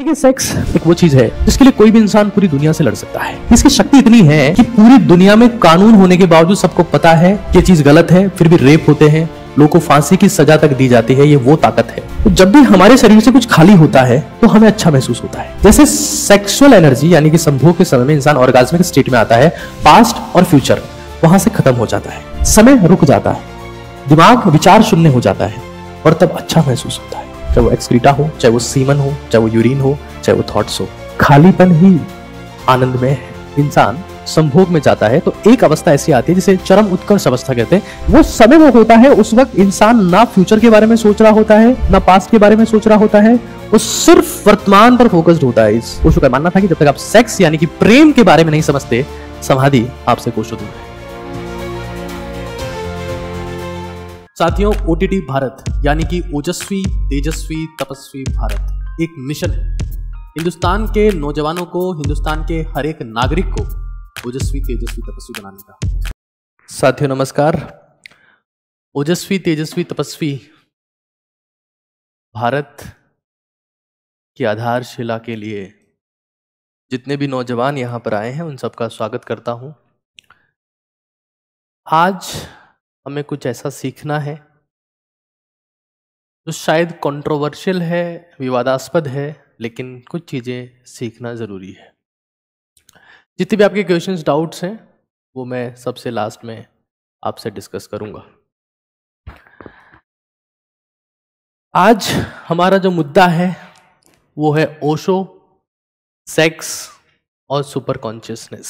लेकिन सेक्स एक वो चीज है जिसके लिए कोई भी इंसान पूरी दुनिया से लड़ सकता है इसकी शक्ति इतनी है कि पूरी दुनिया में कानून होने के बावजूद सबको पता है ये चीज गलत है फिर भी रेप होते हैं लोगों को फांसी की सजा तक दी जाती है ये वो ताकत है तो जब भी हमारे शरीर से कुछ खाली होता है तो हमें अच्छा महसूस होता है जैसे सेक्सुअल एनर्जी यानी कि संभोग के समय में इंसान ऑर्गाज्मिक स्टेट में आता है पास्ट और फ्यूचर वहां से खत्म हो जाता है समय रुक जाता है दिमाग विचार शून्य हो जाता है और तब अच्छा महसूस होता है चाहे वो एक्सक्रीटा हो चाहे वो सीमन हो चाहे वो यूरिन हो चाहे वो थॉट्स हो खालीपन ही आनंद में है इंसान संभोग में जाता है तो एक अवस्था ऐसी आती है जिसे चरम उत्कर्ष अवस्था कहते हैं वो समय वो होता है उस वक्त इंसान ना फ्यूचर के बारे में सोच रहा होता है ना पास्ट के बारे में सोच रहा होता है वो सिर्फ वर्तमान पर फोकस्ड होता है इस उसका मानना था कि जब तक आप सेक्स यानी कि प्रेम के बारे में नहीं समझते समाधि आपसे कोशों दूर है साथियों ओ भारत यानी कि ओजस्वी तेजस्वी तपस्वी भारत एक मिशन है हिंदुस्तान के नौजवानों को हिंदुस्तान के हर एक नागरिक को ओजस्वी तेजस्वी तपस्वी बनाने का साथियों नमस्कार ओजस्वी तेजस्वी तपस्वी भारत की आधारशिला के लिए जितने भी नौजवान यहाँ पर आए हैं उन सबका स्वागत करता हूँ आज हमें कुछ ऐसा सीखना है जो शायद कंट्रोवर्शियल है विवादास्पद है लेकिन कुछ चीज़ें सीखना ज़रूरी है जितने भी आपके क्वेश्चंस डाउट्स हैं वो मैं सबसे लास्ट में आपसे डिस्कस करूंगा आज हमारा जो मुद्दा है वो है ओशो सेक्स और सुपर कॉन्शियसनेस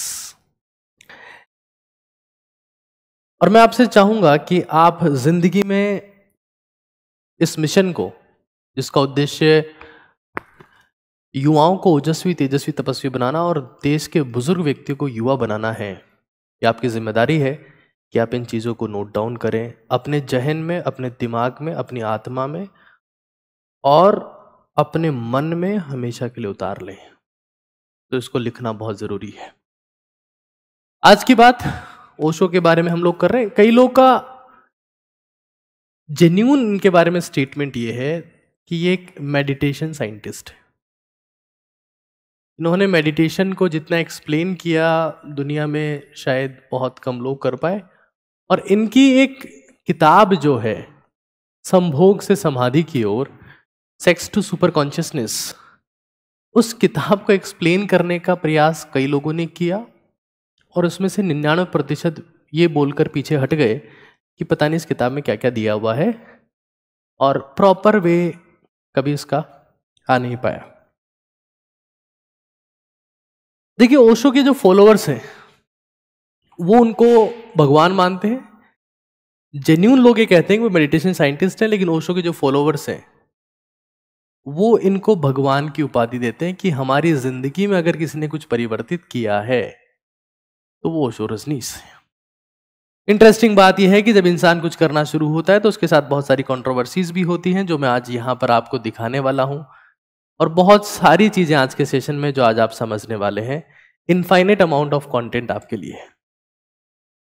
और मैं आपसे चाहूंगा कि आप जिंदगी में इस मिशन को जिसका उद्देश्य युवाओं को ओजस्वी तेजस्वी तपस्वी बनाना और देश के बुजुर्ग व्यक्तियों को युवा बनाना है ये आपकी जिम्मेदारी है कि आप इन चीज़ों को नोट डाउन करें अपने जहन में अपने दिमाग में अपनी आत्मा में और अपने मन में हमेशा के लिए उतार लें तो इसको लिखना बहुत ज़रूरी है आज की बात ओशो के बारे में हम लोग कर रहे हैं कई लोग का जेन्यून इनके बारे में स्टेटमेंट ये है कि ये एक मेडिटेशन साइंटिस्ट है इन्होंने मेडिटेशन को जितना एक्सप्लेन किया दुनिया में शायद बहुत कम लोग कर पाए और इनकी एक किताब जो है संभोग से समाधि की ओर सेक्स टू सुपर कॉन्शियसनेस उस किताब को एक्सप्लेन करने का प्रयास कई लोगों ने किया और उसमें से निन्यानवे प्रतिशत ये बोलकर पीछे हट गए कि पता नहीं इस किताब में क्या क्या दिया हुआ है और प्रॉपर वे कभी उसका आ नहीं पाया देखिए ओशो के जो फॉलोअर्स हैं वो उनको भगवान मानते हैं जेन्यून लोग ये कहते हैं कि वो मेडिटेशन साइंटिस्ट हैं लेकिन ओशो के जो फॉलोअर्स हैं वो इनको भगवान की उपाधि देते हैं कि हमारी जिंदगी में अगर किसी ने कुछ परिवर्तित किया है तो वो शो रजनीस है इंटरेस्टिंग बात यह है कि जब इंसान कुछ करना शुरू होता है तो उसके साथ बहुत सारी कंट्रोवर्सीज भी होती हैं जो मैं आज यहाँ पर आपको दिखाने वाला हूँ और बहुत सारी चीज़ें आज के सेशन में जो आज आप समझने वाले हैं इनफाइनेट अमाउंट ऑफ कंटेंट आपके लिए है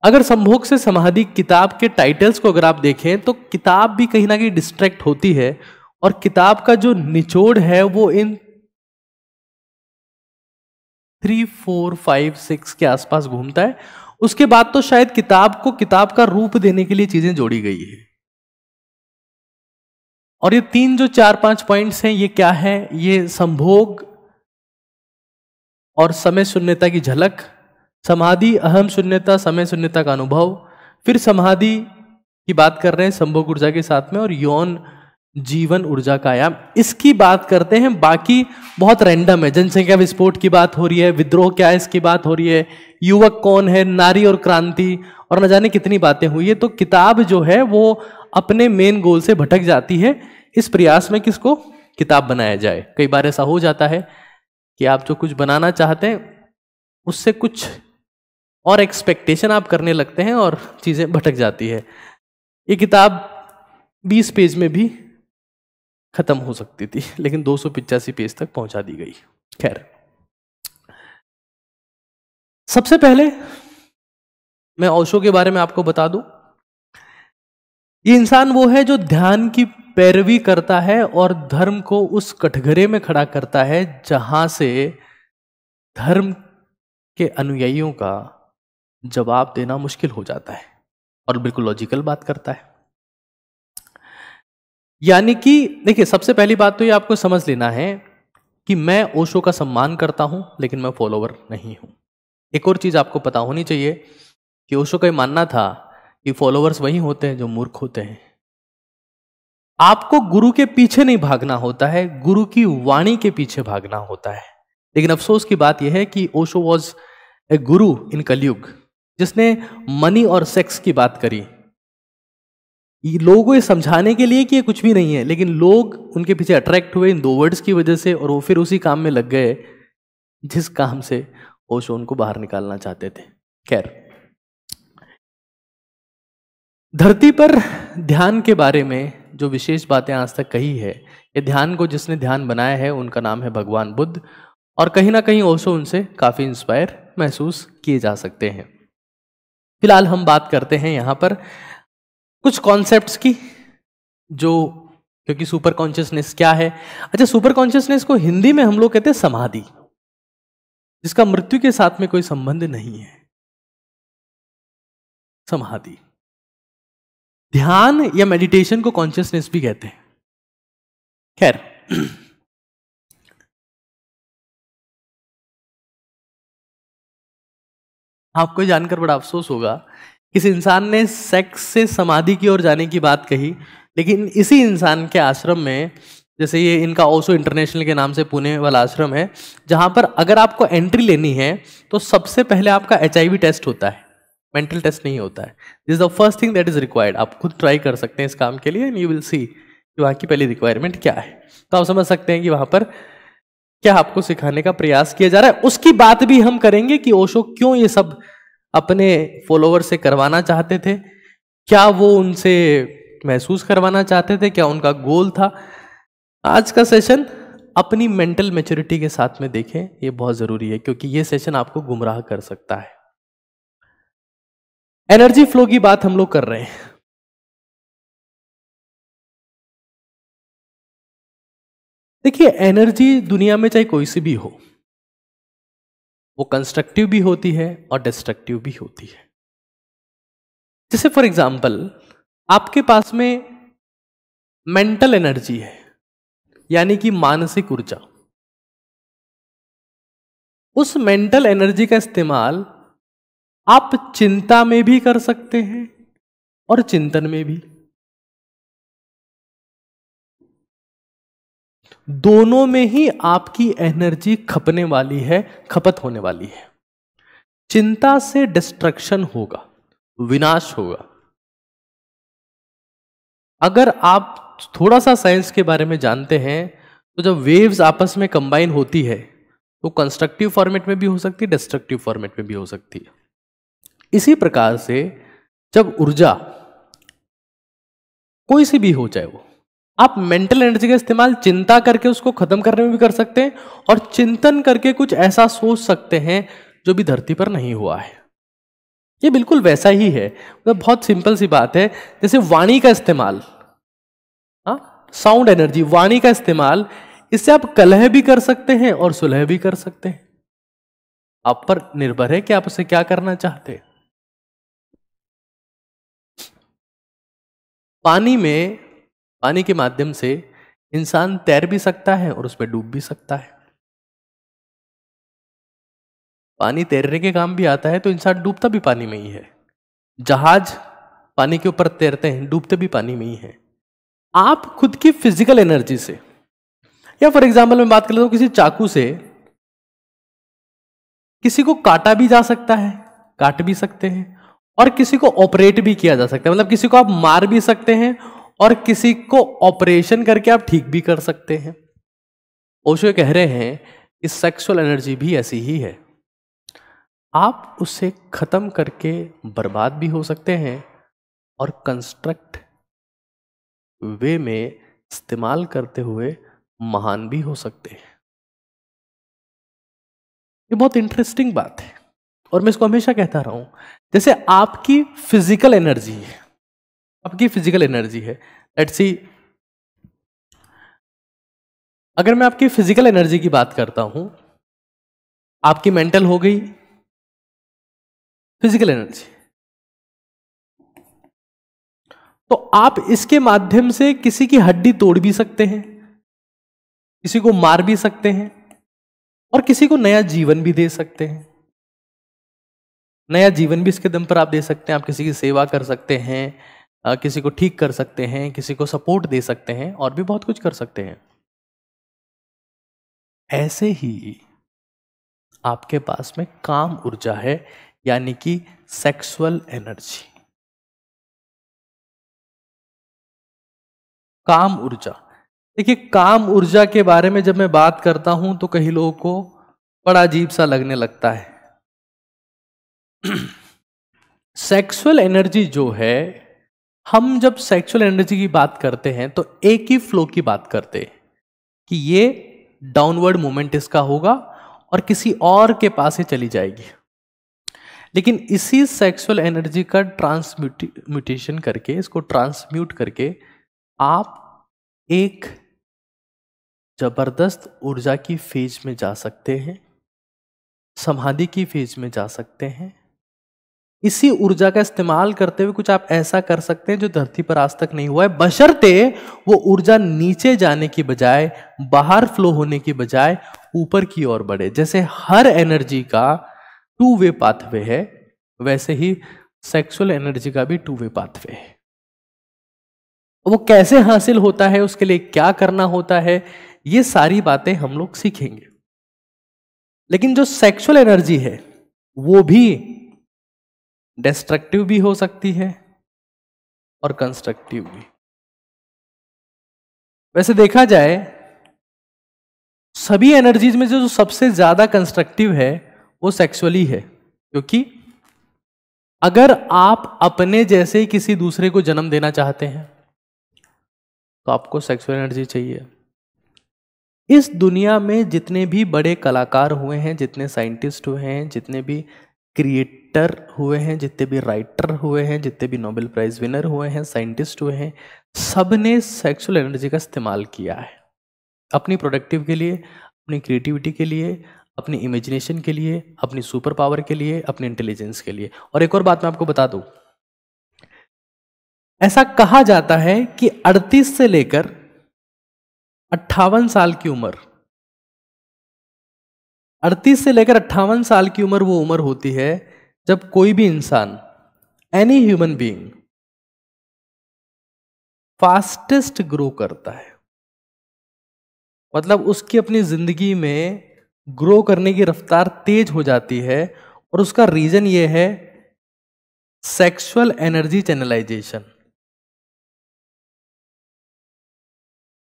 अगर संभोग से समाधि किताब के टाइटल्स को अगर आप देखें तो किताब भी कहीं ना कहीं डिस्ट्रैक्ट होती है और किताब का जो निचोड़ है वो इन थ्री फोर फाइव सिक्स के आसपास घूमता है उसके बाद तो शायद किताब को किताब का रूप देने के लिए चीजें जोड़ी गई है और ये तीन जो चार पांच पॉइंट्स हैं ये क्या है ये संभोग और समय शून्यता की झलक समाधि अहम शून्यता समय शून्यता का अनुभव फिर समाधि की बात कर रहे हैं संभोग ऊर्जा के साथ में और यौन जीवन ऊर्जा का आयाम इसकी बात करते हैं बाकी बहुत रैंडम है जनसंख्या विस्फोट की बात हो रही है विद्रोह क्या है इसकी बात हो रही है युवक कौन है नारी और क्रांति और न जाने कितनी बातें हुई है तो किताब जो है वो अपने मेन गोल से भटक जाती है इस प्रयास में किसको किताब बनाया जाए कई बार ऐसा हो जाता है कि आप जो कुछ बनाना चाहते हैं उससे कुछ और एक्सपेक्टेशन आप करने लगते हैं और चीज़ें भटक जाती है ये किताब 20 पेज में भी ख़त्म हो सकती थी लेकिन दो पेज तक पहुंचा दी गई खैर सबसे पहले मैं ओशो के बारे में आपको बता दूं ये इंसान वो है जो ध्यान की पैरवी करता है और धर्म को उस कठघरे में खड़ा करता है जहां से धर्म के अनुयायियों का जवाब देना मुश्किल हो जाता है और बिल्कुल लॉजिकल बात करता है यानी कि देखिए सबसे पहली बात तो ये आपको समझ लेना है कि मैं ओशो का सम्मान करता हूं लेकिन मैं फॉलोवर नहीं हूं एक और चीज़ आपको पता होनी चाहिए कि ओशो का ये मानना था कि फॉलोवर्स वही होते हैं जो मूर्ख होते हैं आपको गुरु के पीछे नहीं भागना होता है गुरु की वाणी के पीछे भागना होता है लेकिन अफसोस की बात यह है कि ओशो वॉज ए गुरु इन कलयुग जिसने मनी और सेक्स की बात करी ये लोगों को ये समझाने के लिए कि ये कुछ भी नहीं है लेकिन लोग उनके पीछे अट्रैक्ट हुए इन दो वर्ड्स की वजह से और वो फिर उसी काम में लग गए जिस काम से ओशो उनको बाहर निकालना चाहते थे खैर धरती पर ध्यान के बारे में जो विशेष बातें आज तक कही है ये ध्यान को जिसने ध्यान बनाया है उनका नाम है भगवान बुद्ध और कहीं ना कहीं ओशो उनसे काफ़ी इंस्पायर महसूस किए जा सकते हैं फिलहाल हम बात करते हैं यहाँ पर कुछ कॉन्सेप्ट्स की जो क्योंकि सुपर कॉन्शियसनेस क्या है अच्छा सुपर कॉन्शियसनेस को हिंदी में हम लोग कहते हैं समाधि जिसका मृत्यु के साथ में कोई संबंध नहीं है समाधि ध्यान या मेडिटेशन को कॉन्शियसनेस भी कहते हैं खैर आपको जानकर बड़ा अफसोस होगा इस इंसान ने सेक्स से समाधि की ओर जाने की बात कही लेकिन इसी इंसान के आश्रम में जैसे ये इनका ओसो इंटरनेशनल के नाम से पुणे वाला आश्रम है जहाँ पर अगर आपको एंट्री लेनी है तो सबसे पहले आपका एच टेस्ट होता है मेंटल टेस्ट नहीं होता है this the first thing that is required आप खुद ट्राई कर सकते हैं इस काम के लिए एंड यू विल सी कि वहाँ की पहली रिक्वायरमेंट क्या है तो आप समझ सकते हैं कि वहाँ पर क्या आपको सिखाने का प्रयास किया जा रहा है उसकी बात भी हम करेंगे कि ओशो क्यों ये सब अपने फॉलोवर से करवाना चाहते थे क्या वो उनसे महसूस करवाना चाहते थे क्या उनका गोल था आज का सेशन अपनी मेंटल मेच्योरिटी के साथ में देखें ये बहुत ज़रूरी है क्योंकि ये सेशन आपको गुमराह कर सकता है एनर्जी फ्लो की बात हम लोग कर रहे हैं देखिए एनर्जी दुनिया में चाहे कोई सी भी हो वो कंस्ट्रक्टिव भी होती है और डिस्ट्रक्टिव भी होती है जैसे फॉर एग्जाम्पल आपके पास में मेंटल एनर्जी है यानी कि मानसिक ऊर्जा उस मेंटल एनर्जी का इस्तेमाल आप चिंता में भी कर सकते हैं और चिंतन में भी दोनों में ही आपकी एनर्जी खपने वाली है खपत होने वाली है चिंता से डिस्ट्रक्शन होगा विनाश होगा अगर आप थोड़ा सा साइंस के बारे में जानते हैं तो जब वेव्स आपस में कंबाइन होती है तो कंस्ट्रक्टिव फॉर्मेट में भी हो सकती है डिस्ट्रक्टिव फॉर्मेट में भी हो सकती है इसी प्रकार से जब ऊर्जा कोई सी भी हो चाहे वो आप मेंटल एनर्जी का इस्तेमाल चिंता करके उसको ख़त्म करने में भी कर सकते हैं और चिंतन करके कुछ ऐसा सोच सकते हैं जो भी धरती पर नहीं हुआ है ये बिल्कुल वैसा ही है मतलब तो बहुत सिंपल सी बात है जैसे वाणी का इस्तेमाल साउंड हाँ, एनर्जी वाणी का इस्तेमाल इससे आप कलह भी कर सकते हैं और सुलह भी कर सकते हैं आप पर निर्भर है कि आप उसे क्या करना चाहते हैं पानी में पानी के माध्यम से इंसान तैर भी सकता है और उसमें डूब भी सकता है पानी तैरने के काम भी आता है तो इंसान डूबता भी पानी में ही है जहाज पानी के ऊपर तैरते हैं डूबते भी पानी में ही है आप खुद की फिजिकल एनर्जी से या फॉर एग्जाम्पल मैं बात कर लेता हूं किसी चाकू से किसी को काटा भी जा सकता है काट भी सकते हैं और किसी को ऑपरेट भी किया जा सकता है मतलब किसी को आप मार भी सकते हैं और किसी को ऑपरेशन करके आप ठीक भी कर सकते हैं ओशो कह रहे हैं कि सेक्सुअल एनर्जी भी ऐसी ही है आप उसे ख़त्म करके बर्बाद भी हो सकते हैं और कंस्ट्रक्ट वे में इस्तेमाल करते हुए महान भी हो सकते हैं ये बहुत इंटरेस्टिंग बात है और मैं इसको हमेशा कहता रहा हूं जैसे आपकी फिजिकल एनर्जी है आपकी फिजिकल एनर्जी है लेट्स सी अगर मैं आपकी फिजिकल एनर्जी की बात करता हूं आपकी मेंटल हो गई फिजिकल एनर्जी तो आप इसके माध्यम से किसी की हड्डी तोड़ भी सकते हैं किसी को मार भी सकते हैं और किसी को नया जीवन भी दे सकते हैं नया जीवन भी इसके दम पर आप दे सकते हैं आप किसी की सेवा कर सकते हैं किसी को ठीक कर सकते हैं किसी को सपोर्ट दे सकते हैं और भी बहुत कुछ कर सकते हैं ऐसे ही आपके पास में काम ऊर्जा है यानी कि सेक्सुअल एनर्जी काम ऊर्जा देखिए काम ऊर्जा के बारे में जब मैं बात करता हूं तो कई लोगों को बड़ा अजीब सा लगने लगता है सेक्सुअल एनर्जी जो है हम जब सेक्सुअल एनर्जी की बात करते हैं तो एक ही फ्लो की बात करते हैं कि ये डाउनवर्ड मूवमेंट इसका होगा और किसी और के पास ही चली जाएगी लेकिन इसी सेक्सुअल एनर्जी का ट्रांसम्यूटेशन करके इसको ट्रांसम्यूट करके आप एक जबरदस्त ऊर्जा की फेज में जा सकते हैं समाधि की फेज में जा सकते हैं इसी ऊर्जा का इस्तेमाल करते हुए कुछ आप ऐसा कर सकते हैं जो धरती पर आज तक नहीं हुआ है बशर्ते वो ऊर्जा नीचे जाने की बजाय बाहर फ्लो होने की बजाय ऊपर की ओर बढ़े जैसे हर एनर्जी का टू वे पाथवे है वैसे ही सेक्सुअल एनर्जी का भी टू वे पाथवे है वो कैसे हासिल होता है उसके लिए क्या करना होता है ये सारी बातें हम लोग सीखेंगे लेकिन जो सेक्सुअल एनर्जी है वो भी डिस्ट्रक्टिव भी हो सकती है और कंस्ट्रक्टिव भी वैसे देखा जाए सभी एनर्जीज में जो सबसे ज्यादा कंस्ट्रक्टिव है वो सेक्सुअली है क्योंकि अगर आप अपने जैसे ही किसी दूसरे को जन्म देना चाहते हैं तो आपको सेक्सुअल एनर्जी चाहिए इस दुनिया में जितने भी बड़े कलाकार हुए हैं जितने साइंटिस्ट हुए हैं जितने भी क्रिएट एडिटर हुए हैं जितने भी राइटर हुए हैं जितने भी नोबेल प्राइज़ विनर हुए हैं साइंटिस्ट हुए हैं सब ने सेक्सुअल एनर्जी का इस्तेमाल किया है अपनी प्रोडक्टिव के लिए अपनी क्रिएटिविटी के लिए अपनी इमेजिनेशन के लिए अपनी सुपर पावर के लिए अपने इंटेलिजेंस के लिए और एक और बात मैं आपको बता दूं ऐसा कहा जाता है कि 38 से लेकर अट्ठावन साल की उम्र 38 से लेकर अट्ठावन साल की उम्र वो उम्र होती है जब कोई भी इंसान any human being fastest grow करता है मतलब उसकी अपनी ज़िंदगी में ग्रो करने की रफ्तार तेज हो जाती है और उसका रीज़न यह है सेक्सुअल एनर्जी चैनलाइजेशन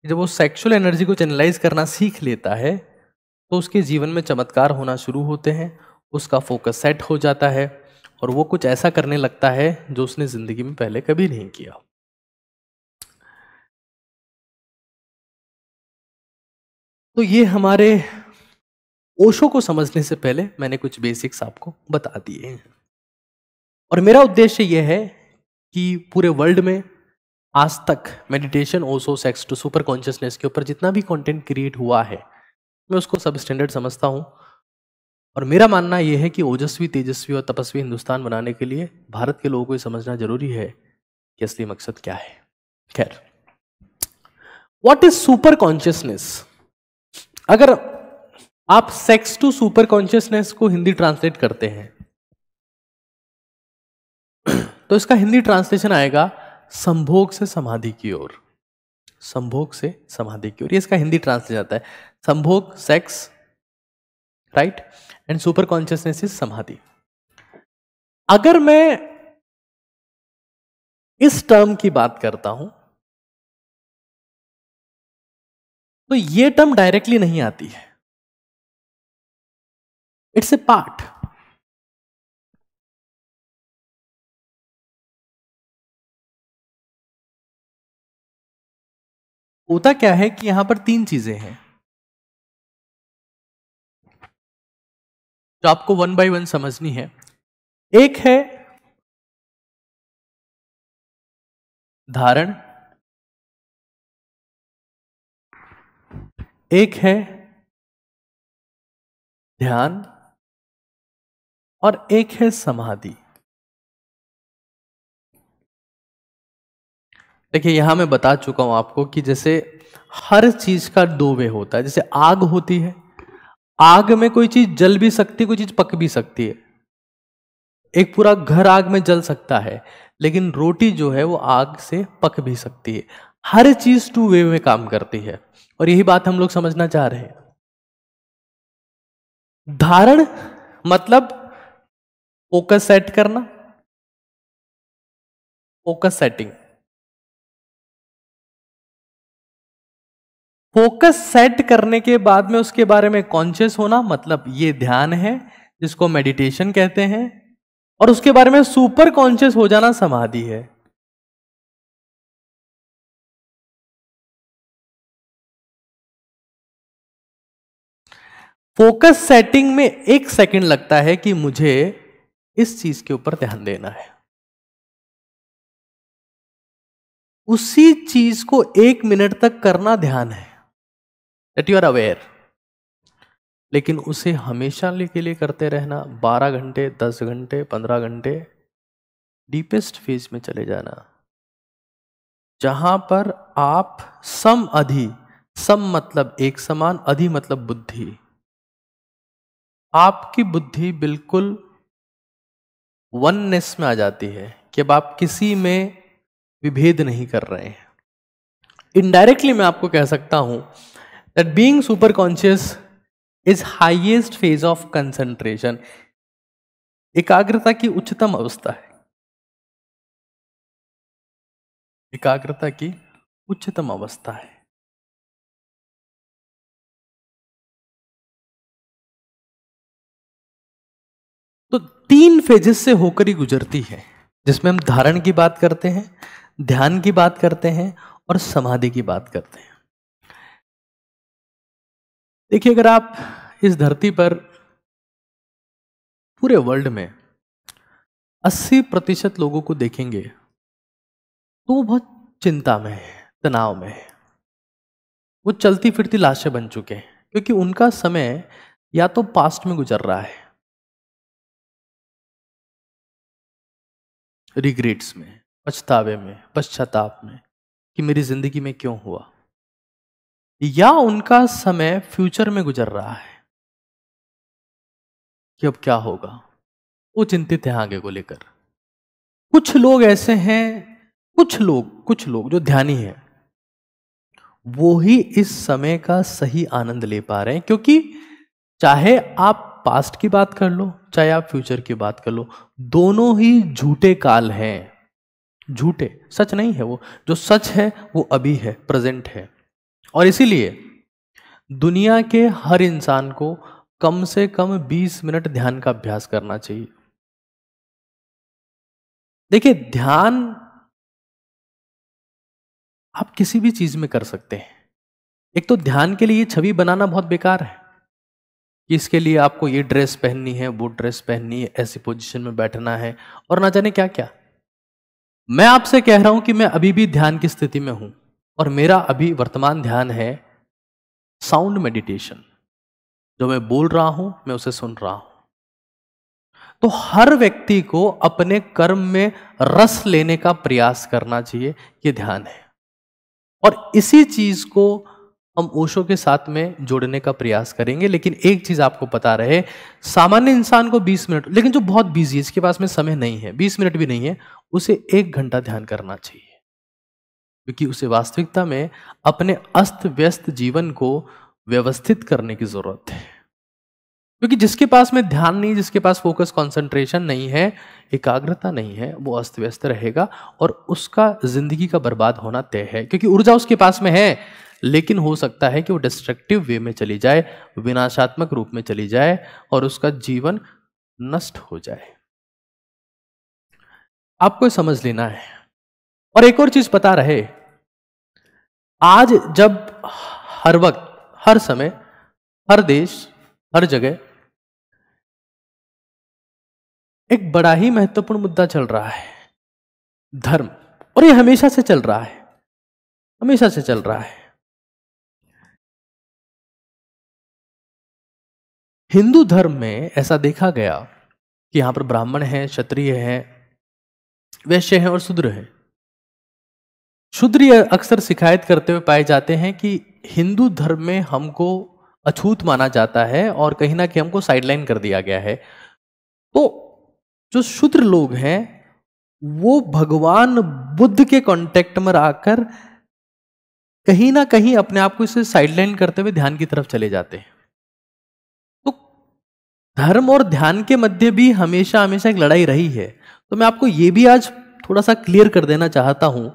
जब वो सेक्सुअल एनर्जी को चैनलाइज करना सीख लेता है तो उसके जीवन में चमत्कार होना शुरू होते हैं उसका फोकस सेट हो जाता है और वो कुछ ऐसा करने लगता है जो उसने ज़िंदगी में पहले कभी नहीं किया तो ये हमारे ओशो को समझने से पहले मैंने कुछ बेसिक्स आपको बता दिए हैं और मेरा उद्देश्य यह है कि पूरे वर्ल्ड में आज तक meditation Osho sex to super consciousness के ऊपर जितना भी कंटेंट क्रिएट हुआ है मैं उसको सब स्टैंडर्ड समझता हूँ और मेरा मानना यह है कि ओजस्वी तेजस्वी और तपस्वी हिंदुस्तान बनाने के लिए भारत के लोगों को समझना जरूरी है कि असली मकसद क्या है खैर वॉट इज सुपर कॉन्शियसनेस अगर आप सेक्स टू सुपर कॉन्शियसनेस को हिंदी ट्रांसलेट करते हैं तो इसका हिंदी ट्रांसलेशन आएगा संभोग से समाधि की ओर संभोग से समाधि की ओर ये इसका हिंदी ट्रांसलेट आता है संभोग sex right and super consciousness is समाधि अगर मैं इस टर्म की बात करता हूं तो ये टर्म डायरेक्टली नहीं आती है इट्स ए पार्ट होता क्या है कि यहां पर तीन चीजें हैं जो तो आपको वन बाय वन समझनी है एक है धारण एक है ध्यान और एक है समाधि देखिए यहां मैं बता चुका हूं आपको कि जैसे हर चीज का दो वे होता है जैसे आग होती है आग में कोई चीज जल भी सकती है कोई चीज पक भी सकती है एक पूरा घर आग में जल सकता है लेकिन रोटी जो है वो आग से पक भी सकती है हर चीज टू वे में काम करती है और यही बात हम लोग समझना चाह रहे हैं धारण मतलब फोकस सेट करना फोकस सेटिंग फोकस सेट करने के बाद में उसके बारे में कॉन्शियस होना मतलब ये ध्यान है जिसको मेडिटेशन कहते हैं और उसके बारे में सुपर कॉन्शियस हो जाना समाधि है फोकस सेटिंग में एक सेकंड लगता है कि मुझे इस चीज के ऊपर ध्यान देना है उसी चीज को एक मिनट तक करना ध्यान है दैट यू आर अवेयर लेकिन उसे हमेशा के लिए करते रहना बारह घंटे दस घंटे पंद्रह घंटे डीपेस्ट फेज में चले जाना जहां पर आप सम अधि सम मतलब एक समान अधि मतलब बुद्धि आपकी बुद्धि बिल्कुल वननेस में आ जाती है कि अब आप किसी में विभेद नहीं कर रहे हैं इनडायरेक्टली मैं आपको कह सकता हूं that being super conscious is highest phase of concentration एकाग्रता की उच्चतम अवस्था है एकाग्रता की उच्चतम अवस्था है तो तीन फेजेस से होकर ही गुजरती है जिसमें हम धारण की बात करते हैं ध्यान की बात करते हैं और समाधि की बात करते हैं देखिए अगर आप इस धरती पर पूरे वर्ल्ड में 80 प्रतिशत लोगों को देखेंगे तो वो बहुत चिंता में है तनाव में है वो चलती फिरती लाशें बन चुके हैं क्योंकि उनका समय या तो पास्ट में गुजर रहा है रिग्रेट्स में पछतावे में पश्चाताप में कि मेरी जिंदगी में क्यों हुआ या उनका समय फ्यूचर में गुजर रहा है कि अब क्या होगा वो चिंतित है आगे को लेकर कुछ लोग ऐसे हैं कुछ लोग कुछ लोग जो ध्यानी हैं वो ही इस समय का सही आनंद ले पा रहे हैं क्योंकि चाहे आप पास्ट की बात कर लो चाहे आप फ्यूचर की बात कर लो दोनों ही झूठे काल हैं झूठे सच नहीं है वो जो सच है वो अभी है प्रेजेंट है और इसीलिए दुनिया के हर इंसान को कम से कम 20 मिनट ध्यान का अभ्यास करना चाहिए देखिए ध्यान आप किसी भी चीज में कर सकते हैं एक तो ध्यान के लिए छवि बनाना बहुत बेकार है कि इसके लिए आपको ये ड्रेस पहननी है वो ड्रेस पहननी है ऐसी पोजीशन में बैठना है और ना जाने क्या क्या मैं आपसे कह रहा हूं कि मैं अभी भी ध्यान की स्थिति में हूं और मेरा अभी वर्तमान ध्यान है साउंड मेडिटेशन जो मैं बोल रहा हूं मैं उसे सुन रहा हूं तो हर व्यक्ति को अपने कर्म में रस लेने का प्रयास करना चाहिए ये ध्यान है और इसी चीज को हम ओशो के साथ में जोड़ने का प्रयास करेंगे लेकिन एक चीज आपको पता रहे सामान्य इंसान को 20 मिनट लेकिन जो बहुत बिजी है इसके पास में समय नहीं है 20 मिनट भी नहीं है उसे एक घंटा ध्यान करना चाहिए क्योंकि उसे वास्तविकता में अपने अस्त व्यस्त जीवन को व्यवस्थित करने की जरूरत है क्योंकि जिसके पास में ध्यान नहीं जिसके पास फोकस कंसंट्रेशन नहीं है एकाग्रता नहीं है वो अस्त व्यस्त रहेगा और उसका जिंदगी का बर्बाद होना तय है क्योंकि ऊर्जा उसके पास में है लेकिन हो सकता है कि वो डिस्ट्रक्टिव वे में चली जाए विनाशात्मक रूप में चली जाए और उसका जीवन नष्ट हो जाए आपको समझ लेना है और एक और चीज पता रहे आज जब हर वक्त हर समय हर देश हर जगह एक बड़ा ही महत्वपूर्ण मुद्दा चल रहा है धर्म और ये हमेशा से चल रहा है हमेशा से चल रहा है हिंदू धर्म में ऐसा देखा गया कि यहां पर ब्राह्मण है क्षत्रिय हैं वैश्य है और शूद्र हैं शूद्र अक्सर शिकायत करते हुए पाए जाते हैं कि हिंदू धर्म में हमको अछूत माना जाता है और कहीं ना कहीं हमको साइडलाइन कर दिया गया है तो जो शूद्र लोग हैं वो भगवान बुद्ध के कॉन्टेक्ट में आकर कहीं ना कहीं अपने आप को इसे साइडलाइन करते हुए ध्यान की तरफ चले जाते हैं तो धर्म और ध्यान के मध्य भी हमेशा हमेशा एक लड़ाई रही है तो मैं आपको ये भी आज थोड़ा सा क्लियर कर देना चाहता हूं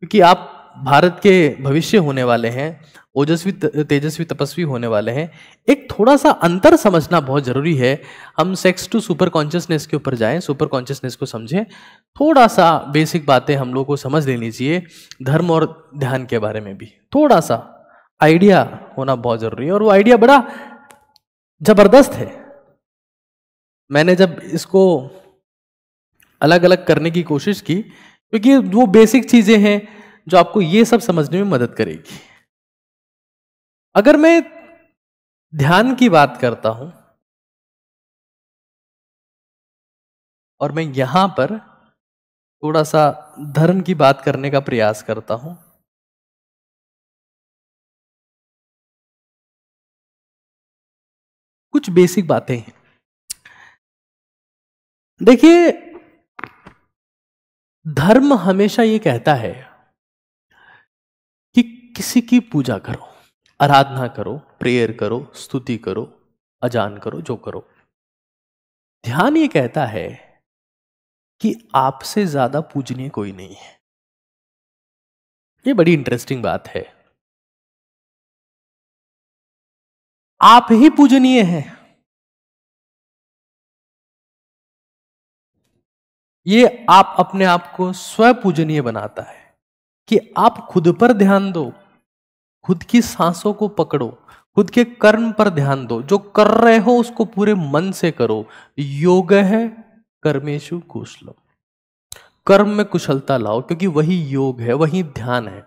क्योंकि आप भारत के भविष्य होने वाले हैं ओजस्वी तेजस्वी तपस्वी होने वाले हैं एक थोड़ा सा अंतर समझना बहुत जरूरी है हम सेक्स टू सुपर कॉन्शियसनेस के ऊपर जाएं सुपर कॉन्शियसनेस को समझें थोड़ा सा बेसिक बातें हम लोग को समझ लेनी चाहिए धर्म और ध्यान के बारे में भी थोड़ा सा आइडिया होना बहुत जरूरी है और वो आइडिया बड़ा जबरदस्त है मैंने जब इसको अलग अलग करने की कोशिश की क्योंकि वो बेसिक चीजें हैं जो आपको ये सब समझने में मदद करेगी अगर मैं ध्यान की बात करता हूं और मैं यहां पर थोड़ा सा धर्म की बात करने का प्रयास करता हूं कुछ बेसिक बातें हैं देखिए धर्म हमेशा ये कहता है कि किसी की पूजा करो आराधना करो प्रेयर करो स्तुति करो अजान करो जो करो ध्यान ये कहता है कि आपसे ज्यादा पूजनीय कोई नहीं है ये बड़ी इंटरेस्टिंग बात है आप ही पूजनीय हैं ये आप अपने आप को स्वयं पूजनीय बनाता है कि आप खुद पर ध्यान दो खुद की सांसों को पकड़ो खुद के कर्म पर ध्यान दो जो कर रहे हो उसको पूरे मन से करो योग है कर्मेशु कुशल कर्म में कुशलता लाओ क्योंकि वही योग है वही ध्यान है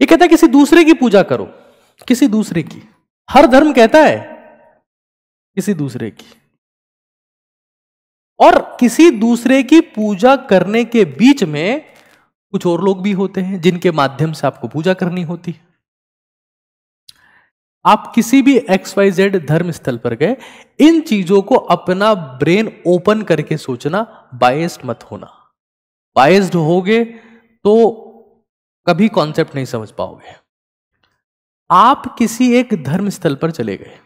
ये कहता है किसी दूसरे की पूजा करो किसी दूसरे की हर धर्म कहता है किसी दूसरे की और किसी दूसरे की पूजा करने के बीच में कुछ और लोग भी होते हैं जिनके माध्यम से आपको पूजा करनी होती है आप किसी भी एक्स वाई जेड धर्म स्थल पर गए इन चीजों को अपना ब्रेन ओपन करके सोचना बायस्ड मत होना बायस्ड होगे तो कभी कॉन्सेप्ट नहीं समझ पाओगे आप किसी एक धर्म स्थल पर चले गए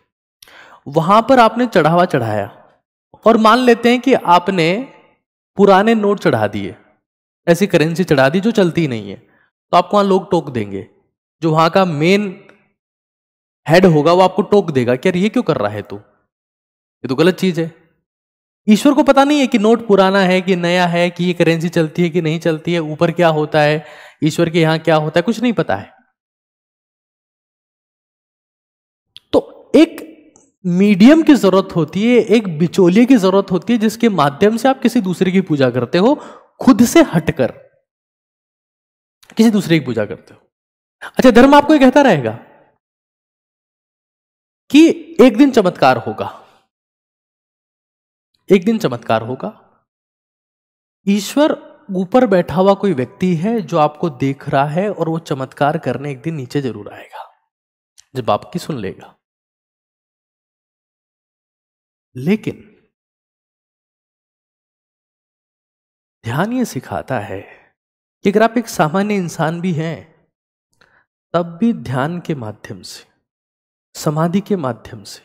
वहां पर आपने चढ़ावा चढ़ाया और मान लेते हैं कि आपने पुराने नोट चढ़ा दिए ऐसी करेंसी चढ़ा दी जो चलती नहीं है तो आपको वहां लोग टोक देंगे जो वहां का मेन हेड होगा वो आपको टोक देगा कि यार ये क्यों कर रहा है तू ये तो गलत चीज है ईश्वर को पता नहीं है कि नोट पुराना है कि नया है कि ये करेंसी चलती है कि नहीं चलती है ऊपर क्या होता है ईश्वर के यहां क्या होता है कुछ नहीं पता है तो एक मीडियम की जरूरत होती है एक बिचौलिए की जरूरत होती है जिसके माध्यम से आप किसी दूसरे की पूजा करते हो खुद से हटकर किसी दूसरे की पूजा करते हो अच्छा धर्म आपको यह कहता रहेगा कि एक दिन चमत्कार होगा एक दिन चमत्कार होगा ईश्वर ऊपर बैठा हुआ कोई व्यक्ति है जो आपको देख रहा है और वो चमत्कार करने एक दिन नीचे जरूर आएगा जब आपकी सुन लेगा लेकिन ध्यान ये सिखाता है कि अगर आप एक सामान्य इंसान भी हैं तब भी ध्यान के माध्यम से समाधि के माध्यम से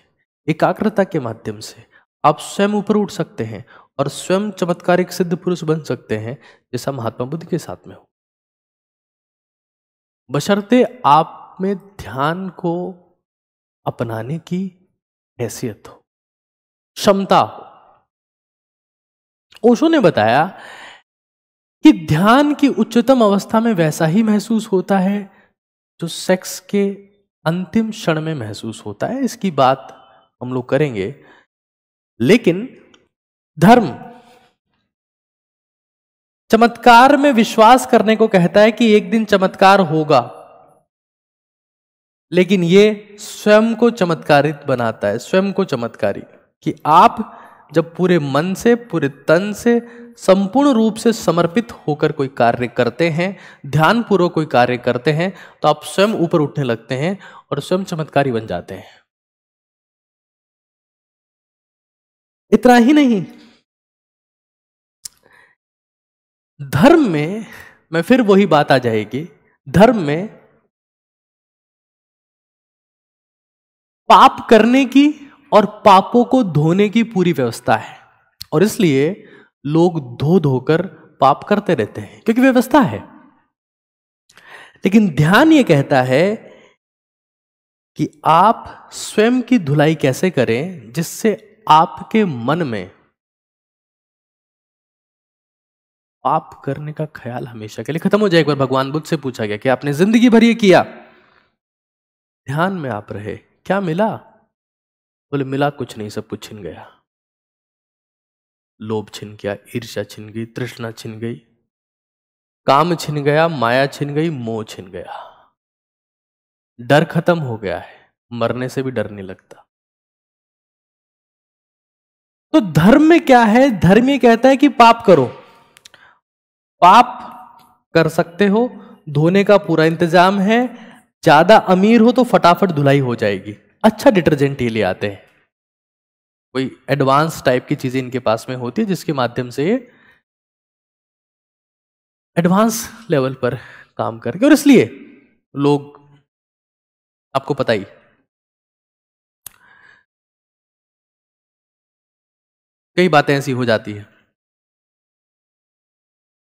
एकाग्रता के माध्यम से आप स्वयं ऊपर उठ सकते हैं और स्वयं चमत्कारिक सिद्ध पुरुष बन सकते हैं जैसा महात्मा बुद्ध के साथ में हो बशर्ते आप में ध्यान को अपनाने की हैसियत हो क्षमता हो ओशो ने बताया कि ध्यान की उच्चतम अवस्था में वैसा ही महसूस होता है जो सेक्स के अंतिम क्षण में महसूस होता है इसकी बात हम लोग करेंगे लेकिन धर्म चमत्कार में विश्वास करने को कहता है कि एक दिन चमत्कार होगा लेकिन यह स्वयं को चमत्कारित बनाता है स्वयं को चमत्कारी कि आप जब पूरे मन से पूरे तन से संपूर्ण रूप से समर्पित होकर कोई कार्य करते हैं ध्यानपूर्वक कोई कार्य करते हैं तो आप स्वयं ऊपर उठने लगते हैं और स्वयं चमत्कारी बन जाते हैं इतना ही नहीं धर्म में मैं फिर वही बात आ जाएगी धर्म में पाप करने की और पापों को धोने की पूरी व्यवस्था है और इसलिए लोग धो धोकर पाप करते रहते हैं क्योंकि व्यवस्था है लेकिन ध्यान ये कहता है कि आप स्वयं की धुलाई कैसे करें जिससे आपके मन में पाप करने का ख्याल हमेशा के लिए खत्म हो जाए एक बार भगवान बुद्ध से पूछा गया कि आपने जिंदगी भर ये किया ध्यान में आप रहे क्या मिला बोले मिला कुछ नहीं सब कुछ छिन गया लोभ छिन गया ईर्ष्या छिन गई तृष्णा छिन गई काम छिन गया माया छिन गई मोह छिन गया डर खत्म हो गया है मरने से भी डर नहीं लगता तो धर्म में क्या है धर्म ये कहता है कि पाप करो पाप कर सकते हो धोने का पूरा इंतजाम है ज्यादा अमीर हो तो फटाफट धुलाई हो जाएगी अच्छा डिटर्जेंट ही ले आते हैं कोई एडवांस टाइप की चीजें इनके पास में होती है जिसके माध्यम से एडवांस लेवल पर काम करके और इसलिए लोग आपको पता ही कई बातें ऐसी हो जाती है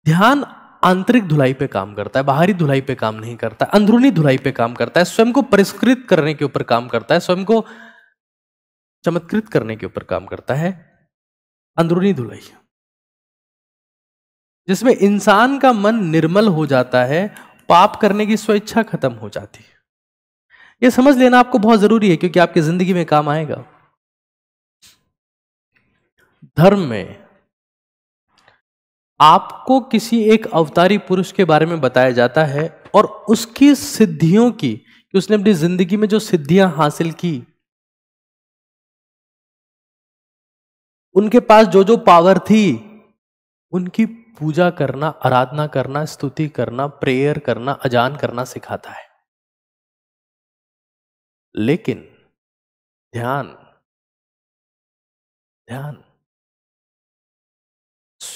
ध्यान आंतरिक धुलाई पे काम करता है बाहरी धुलाई पे काम नहीं करता अंदरूनी धुलाई पे काम करता है स्वयं को परिष्कृत करने के ऊपर काम करता है स्वयं को चमत्कृत करने के ऊपर काम करता है अंदरूनी धुलाई जिसमें इंसान का मन निर्मल हो जाता है पाप करने की स्वेच्छा खत्म हो जाती है यह समझ लेना आपको बहुत जरूरी है क्योंकि आपकी जिंदगी में काम आएगा धर्म में आपको किसी एक अवतारी पुरुष के बारे में बताया जाता है और उसकी सिद्धियों की कि उसने अपनी जिंदगी में जो सिद्धियां हासिल की उनके पास जो जो पावर थी उनकी पूजा करना आराधना करना स्तुति करना प्रेयर करना अजान करना सिखाता है लेकिन ध्यान ध्यान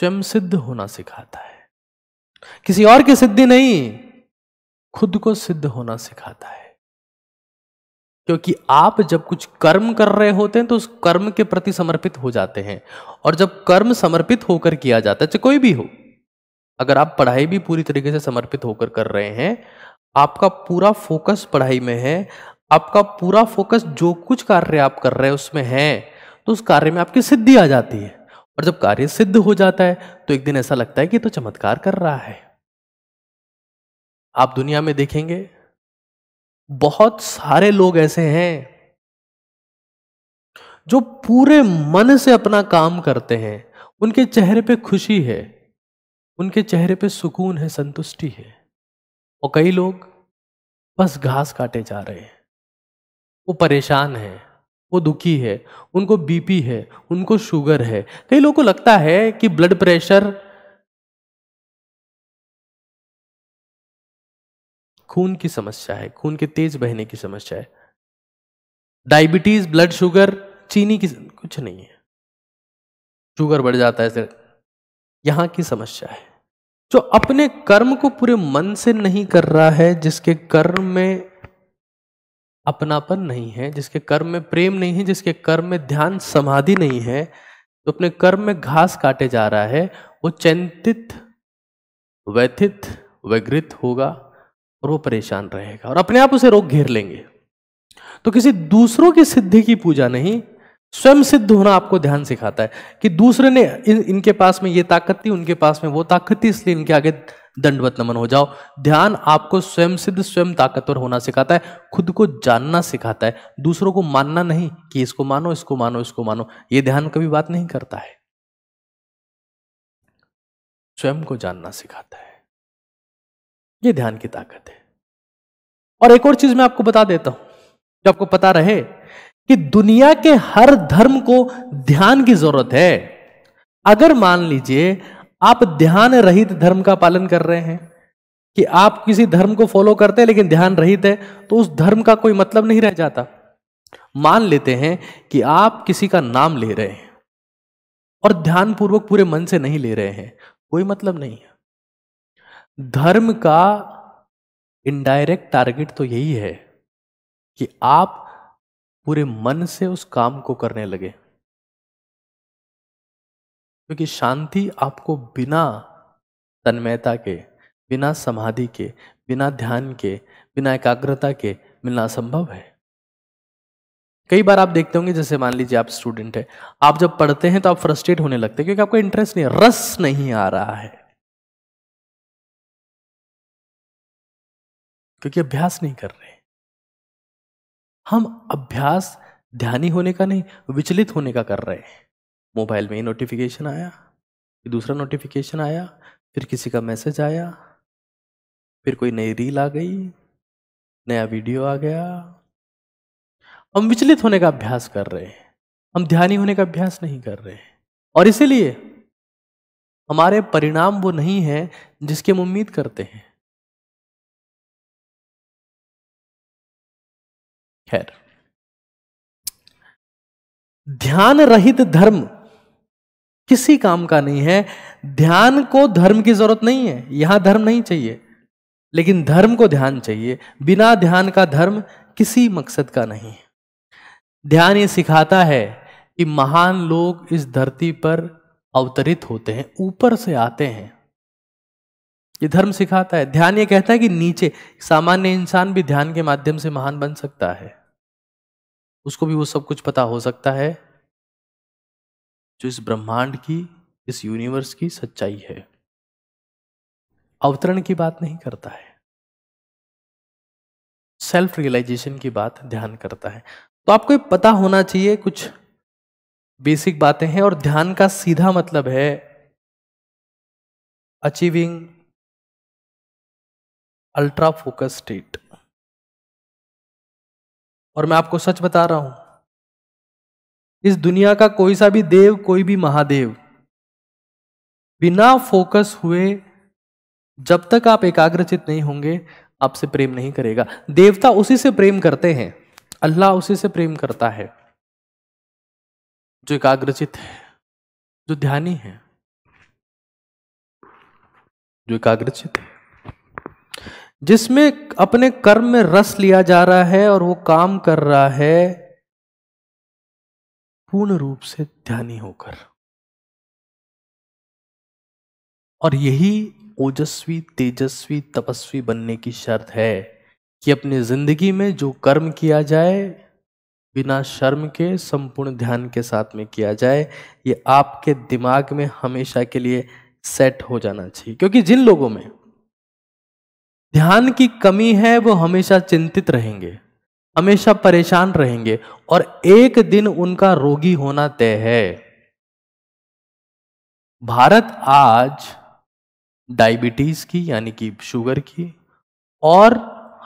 स्वयं सिद्ध होना सिखाता है किसी और की सिद्धि नहीं खुद को सिद्ध होना सिखाता है क्योंकि आप जब कुछ कर्म कर रहे होते हैं तो उस कर्म के प्रति समर्पित हो जाते हैं और जब कर्म समर्पित होकर किया जाता है चाहे कोई भी हो अगर आप पढ़ाई भी पूरी तरीके से समर्पित होकर कर रहे हैं आपका पूरा फोकस पढ़ाई में है आपका पूरा फोकस जो कुछ कार्य आप कर रहे हैं उसमें है तो उस कार्य में आपकी सिद्धि आ जाती है और जब कार्य सिद्ध हो जाता है तो एक दिन ऐसा लगता है कि तो चमत्कार कर रहा है आप दुनिया में देखेंगे बहुत सारे लोग ऐसे हैं जो पूरे मन से अपना काम करते हैं उनके चेहरे पे खुशी है उनके चेहरे पे सुकून है संतुष्टि है और कई लोग बस घास काटे जा रहे हैं वो परेशान हैं वो दुखी है उनको बीपी है उनको शुगर है कई लोगों को लगता है कि ब्लड प्रेशर खून की समस्या है खून के तेज बहने की समस्या है डायबिटीज ब्लड शुगर चीनी की कुछ नहीं है शुगर बढ़ जाता है यहां की समस्या है जो अपने कर्म को पूरे मन से नहीं कर रहा है जिसके कर्म में अपनापन नहीं है जिसके कर्म में प्रेम नहीं है जिसके कर्म में ध्यान समाधि नहीं है तो अपने कर्म में घास काटे जा रहा है वो चिंतित व्यथित व्यग्रित होगा और वो परेशान रहेगा और अपने आप उसे रोग घेर लेंगे तो किसी दूसरों की सिद्धि की पूजा नहीं स्वयं सिद्ध होना आपको ध्यान सिखाता है कि दूसरे ने इन, इनके पास में ये ताकत थी उनके पास में वो ताकत थी इसलिए इनके आगे दंडवत नमन हो जाओ ध्यान आपको स्वयं सिद्ध स्वयं ताकतवर होना सिखाता है खुद को जानना सिखाता है दूसरों को मानना नहीं कि इसको मानो इसको मानो इसको मानो ये ध्यान कभी बात नहीं करता है स्वयं को जानना सिखाता है ये ध्यान की ताकत है और एक और चीज मैं आपको बता देता हूं जो आपको पता रहे कि दुनिया के हर धर्म को ध्यान की जरूरत है अगर मान लीजिए आप ध्यान रहित धर्म का पालन कर रहे हैं कि आप किसी धर्म को फॉलो करते हैं लेकिन ध्यान रहित है तो उस धर्म का कोई मतलब नहीं रह जाता मान लेते हैं कि आप किसी का नाम ले रहे हैं और ध्यानपूर्वक पूरे मन से नहीं ले रहे हैं कोई मतलब नहीं है धर्म का इनडायरेक्ट टारगेट तो यही है कि आप पूरे मन से उस काम को करने लगे क्योंकि शांति आपको बिना तन्मयता के बिना समाधि के बिना ध्यान के बिना एकाग्रता के मिलना संभव है कई बार आप देखते होंगे जैसे मान लीजिए आप स्टूडेंट है आप जब पढ़ते हैं तो आप फ्रस्ट्रेट होने लगते हैं क्योंकि आपको इंटरेस्ट नहीं है रस नहीं आ रहा है क्योंकि अभ्यास नहीं कर रहे हम अभ्यास ध्यानी होने का नहीं विचलित होने का कर रहे हैं मोबाइल में ही नोटिफिकेशन आया फिर दूसरा नोटिफिकेशन आया फिर किसी का मैसेज आया फिर कोई नई रील आ गई नया वीडियो आ गया हम विचलित होने का अभ्यास कर रहे हैं हम ध्यानी होने का अभ्यास नहीं कर रहे हैं और इसीलिए हमारे परिणाम वो नहीं है जिसकी हम उम्मीद करते हैं खैर ध्यान रहित धर्म किसी काम का नहीं है ध्यान को धर्म की जरूरत नहीं है यहां धर्म नहीं चाहिए लेकिन धर्म को ध्यान चाहिए बिना ध्यान का धर्म किसी मकसद का नहीं है ध्यान ये सिखाता है कि महान लोग इस धरती पर अवतरित होते हैं ऊपर से आते हैं ये धर्म सिखाता है ध्यान ये कहता है कि नीचे सामान्य इंसान भी ध्यान के माध्यम से महान बन सकता है उसको भी वो सब कुछ पता हो सकता है जो इस ब्रह्मांड की इस यूनिवर्स की सच्चाई है अवतरण की बात नहीं करता है सेल्फ रियलाइजेशन की बात ध्यान करता है तो आपको पता होना चाहिए कुछ बेसिक बातें हैं और ध्यान का सीधा मतलब है अचीविंग अल्ट्रा फोकस स्टेट और मैं आपको सच बता रहा हूं इस दुनिया का कोई सा भी देव कोई भी महादेव बिना फोकस हुए जब तक आप एकाग्रचित नहीं होंगे आपसे प्रेम नहीं करेगा देवता उसी से प्रेम करते हैं अल्लाह उसी से प्रेम करता है जो एकाग्रचित है जो ध्यानी है जो एकाग्रचित है जिसमें अपने कर्म में रस लिया जा रहा है और वो काम कर रहा है पूर्ण रूप से ध्यानी होकर और यही ओजस्वी तेजस्वी तपस्वी बनने की शर्त है कि अपनी जिंदगी में जो कर्म किया जाए बिना शर्म के संपूर्ण ध्यान के साथ में किया जाए ये आपके दिमाग में हमेशा के लिए सेट हो जाना चाहिए क्योंकि जिन लोगों में ध्यान की कमी है वो हमेशा चिंतित रहेंगे हमेशा परेशान रहेंगे और एक दिन उनका रोगी होना तय है भारत आज डायबिटीज की यानी कि शुगर की और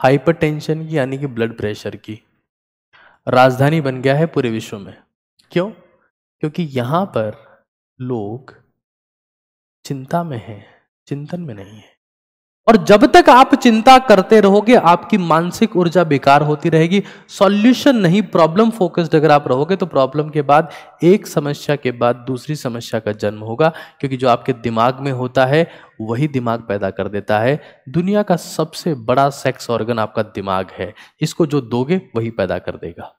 हाइपरटेंशन की यानी कि ब्लड प्रेशर की राजधानी बन गया है पूरे विश्व में क्यों क्योंकि यहां पर लोग चिंता में हैं चिंतन में नहीं है और जब तक आप चिंता करते रहोगे आपकी मानसिक ऊर्जा बेकार होती रहेगी सॉल्यूशन नहीं प्रॉब्लम फोकस्ड अगर आप रहोगे तो प्रॉब्लम के बाद एक समस्या के बाद दूसरी समस्या का जन्म होगा क्योंकि जो आपके दिमाग में होता है वही दिमाग पैदा कर देता है दुनिया का सबसे बड़ा सेक्स ऑर्गन आपका दिमाग है इसको जो दोगे वही पैदा कर देगा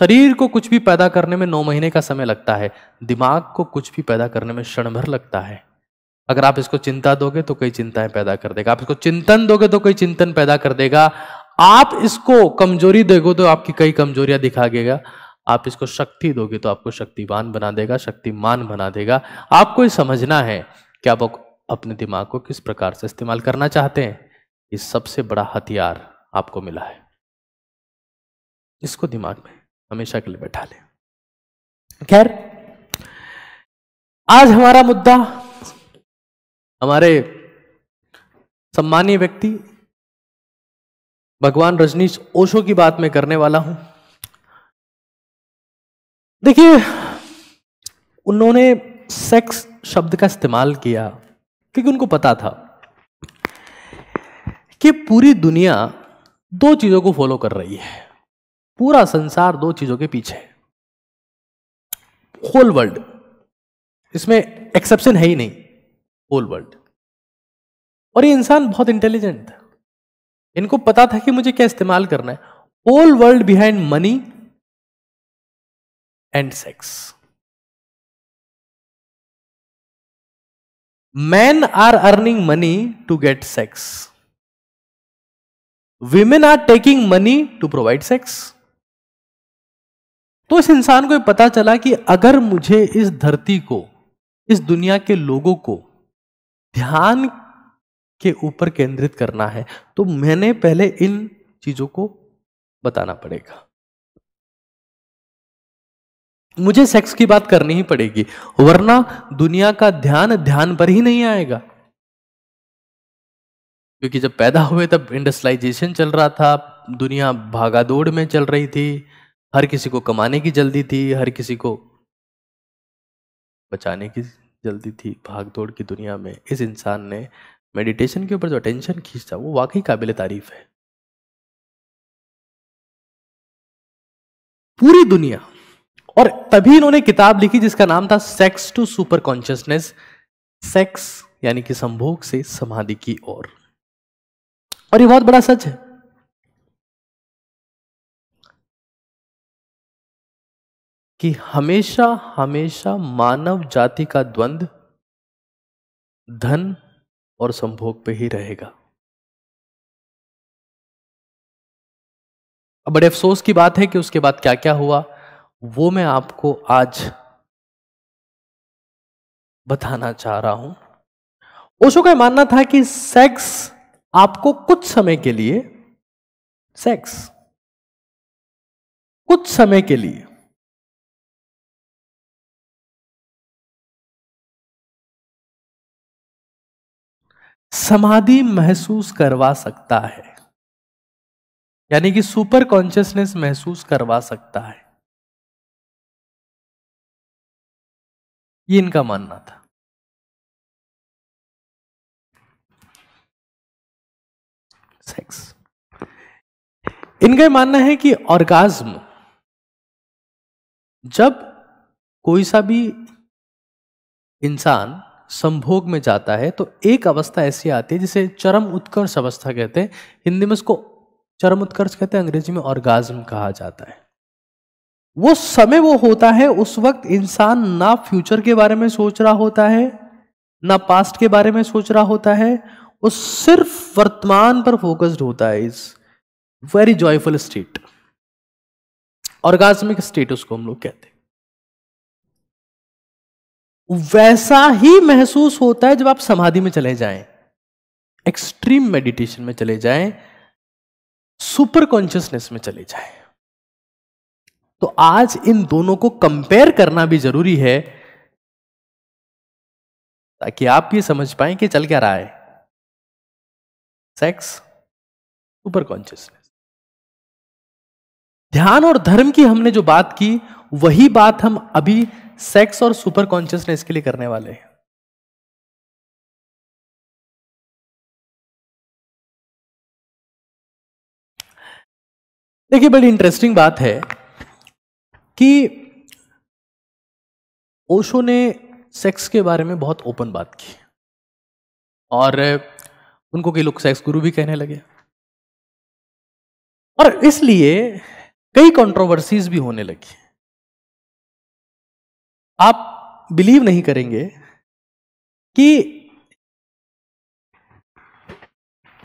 शरीर को कुछ भी पैदा करने में नौ महीने का समय लगता है दिमाग को कुछ भी पैदा करने में क्षण भर लगता है अगर आप इसको चिंता दोगे तो कई चिंताएं पैदा कर देगा आप इसको चिंतन दोगे तो कई चिंतन पैदा कर देगा आप इसको कमजोरी दोगे तो आपकी कई कमजोरियां दिखा देगा आप इसको शक्ति दोगे तो आपको शक्तिवान बना देगा शक्तिमान बना देगा आपको ये समझना है कि आप अपने दिमाग को किस प्रकार से इस्तेमाल करना चाहते हैं ये सबसे बड़ा हथियार आपको मिला है इसको दिमाग में हमेशा के लिए बैठा लें खैर आज हमारा मुद्दा हमारे सम्मानीय व्यक्ति भगवान रजनीश ओशो की बात मैं करने वाला हूं देखिए उन्होंने सेक्स शब्द का इस्तेमाल किया क्योंकि उनको पता था कि पूरी दुनिया दो चीजों को फॉलो कर रही है पूरा संसार दो चीजों के पीछे होल वर्ल्ड इसमें एक्सेप्शन है ही नहीं होल वर्ल्ड और ये इंसान बहुत इंटेलिजेंट था इनको पता था कि मुझे क्या इस्तेमाल करना है whole world behind money and sex man are earning money to get sex women are taking money to provide sex तो इस इंसान को यह पता चला कि अगर मुझे इस धरती को इस दुनिया के लोगों को ध्यान के ऊपर केंद्रित करना है तो मैंने पहले इन चीजों को बताना पड़ेगा मुझे सेक्स की बात करनी ही पड़ेगी वरना दुनिया का ध्यान ध्यान पर ही नहीं आएगा क्योंकि जब पैदा हुए तब इंडस्ट्रियलाइजेशन चल रहा था दुनिया भागादौड़ में चल रही थी हर किसी को कमाने की जल्दी थी हर किसी को बचाने की जल्दी थी भाग दौड़ की दुनिया में इस इंसान ने मेडिटेशन के ऊपर जो अटेंशन खींचा वो वाकई काबिल तारीफ है पूरी दुनिया और तभी इन्होंने किताब लिखी जिसका नाम था sex to super consciousness sex यानी कि संभोग से समाधि की ओर और, और ये बहुत बड़ा सच है कि हमेशा हमेशा मानव जाति का द्वंद धन और संभोग पे ही रहेगा अब बड़े अफसोस की बात है कि उसके बाद क्या क्या हुआ वो मैं आपको आज बताना चाह रहा हूं ओशो का मानना था कि सेक्स आपको कुछ समय के लिए सेक्स कुछ समय के लिए समाधि महसूस करवा सकता है यानी कि सुपर कॉन्शियसनेस महसूस करवा सकता है ये इनका मानना था सेक्स इनका मानना है कि ऑर्गाज्म जब कोई सा भी इंसान संभोग में जाता है तो एक अवस्था ऐसी आती है जिसे चरम उत्कर्ष अवस्था कहते हैं हिंदी में उसको चरम उत्कर्ष कहते हैं अंग्रेजी में ऑर्गाज्म कहा जाता है वो समय वो होता है उस वक्त इंसान ना फ्यूचर के बारे में सोच रहा होता है ना पास्ट के बारे में सोच रहा होता है वो सिर्फ वर्तमान पर फोकस्ड होता है इस very joyful state orgasmic state उसको हम लोग कहते हैं वैसा ही महसूस होता है जब आप समाधि में चले जाएं एक्सट्रीम मेडिटेशन में चले जाएं सुपर कॉन्शियसनेस में चले जाएं तो आज इन दोनों को कंपेयर करना भी जरूरी है ताकि आप ये समझ पाए कि चल क्या रहा है सेक्स सुपर कॉन्शियसनेस ध्यान और धर्म की हमने जो बात की वही बात हम अभी सेक्स और सुपर कॉन्शियसनेस के लिए करने वाले हैं देखिए बड़ी इंटरेस्टिंग बात है कि ओशो ने सेक्स के बारे में बहुत ओपन बात की और उनको कई लोग सेक्स गुरु भी कहने लगे और इसलिए कई कंट्रोवर्सीज भी होने लगी आप बिलीव नहीं करेंगे कि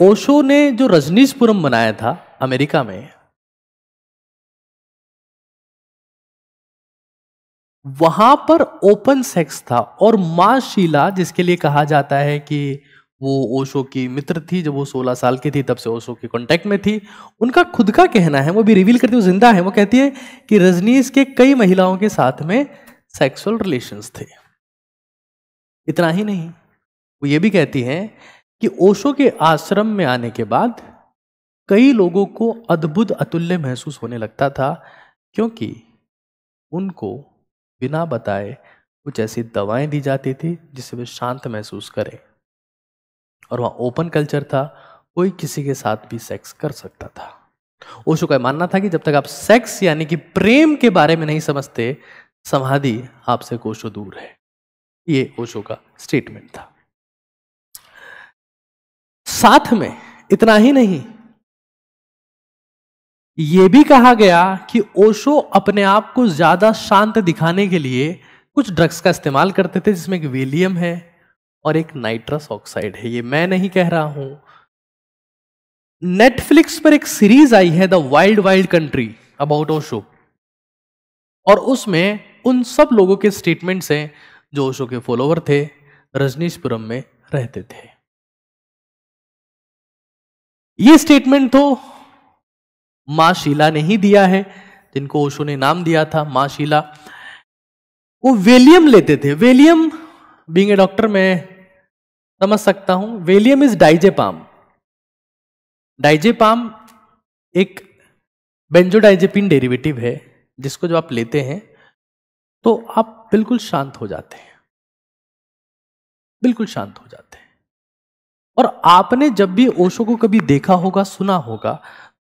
ओशो ने जो रजनीशपुरम बनाया था अमेरिका में वहां पर ओपन सेक्स था और मां शीला जिसके लिए कहा जाता है कि वो ओशो की मित्र थी जब वो 16 साल की थी तब से ओशो के कांटेक्ट में थी उनका खुद का कहना है वो भी रिवील करती वो जिंदा है वो कहती है कि रजनीश के कई महिलाओं के साथ में सेक्सुअल रिलेशंस थे इतना ही नहीं वो ये भी कहती हैं कि ओशो के आश्रम में आने के बाद कई लोगों को अद्भुत अतुल्य महसूस होने लगता था क्योंकि उनको बिना बताए कुछ ऐसी दवाएं दी जाती थी जिससे वे शांत महसूस करें और वहाँ ओपन कल्चर था कोई किसी के साथ भी सेक्स कर सकता था ओशो का मानना था कि जब तक आप सेक्स यानी कि प्रेम के बारे में नहीं समझते समाधि आपसे कोशो दूर है ये ओशो का स्टेटमेंट था साथ में इतना ही नहीं यह भी कहा गया कि ओशो अपने आप को ज्यादा शांत दिखाने के लिए कुछ ड्रग्स का इस्तेमाल करते थे जिसमें एक वेलियम है और एक नाइट्रस ऑक्साइड है ये मैं नहीं कह रहा हूं नेटफ्लिक्स पर एक सीरीज आई है the wild wild country about Osho और उसमें उन सब लोगों के स्टेटमेंट्स हैं जो ओशो के फॉलोवर थे रजनीशपुरम में रहते थे ये स्टेटमेंट तो मां शीला ने ही दिया है जिनको ओशो ने नाम दिया था मां शीला वो वेलियम लेते थे वेलियम बींग ए डॉक्टर मैं समझ सकता हूं वेलियम इज डाइजेपाम डाइजेपाम एक बेंजोडाइजेपिन डेरिवेटिव है जिसको जो आप लेते हैं तो आप बिल्कुल शांत हो जाते हैं बिल्कुल शांत हो जाते हैं और आपने जब भी ओशो को कभी देखा होगा सुना होगा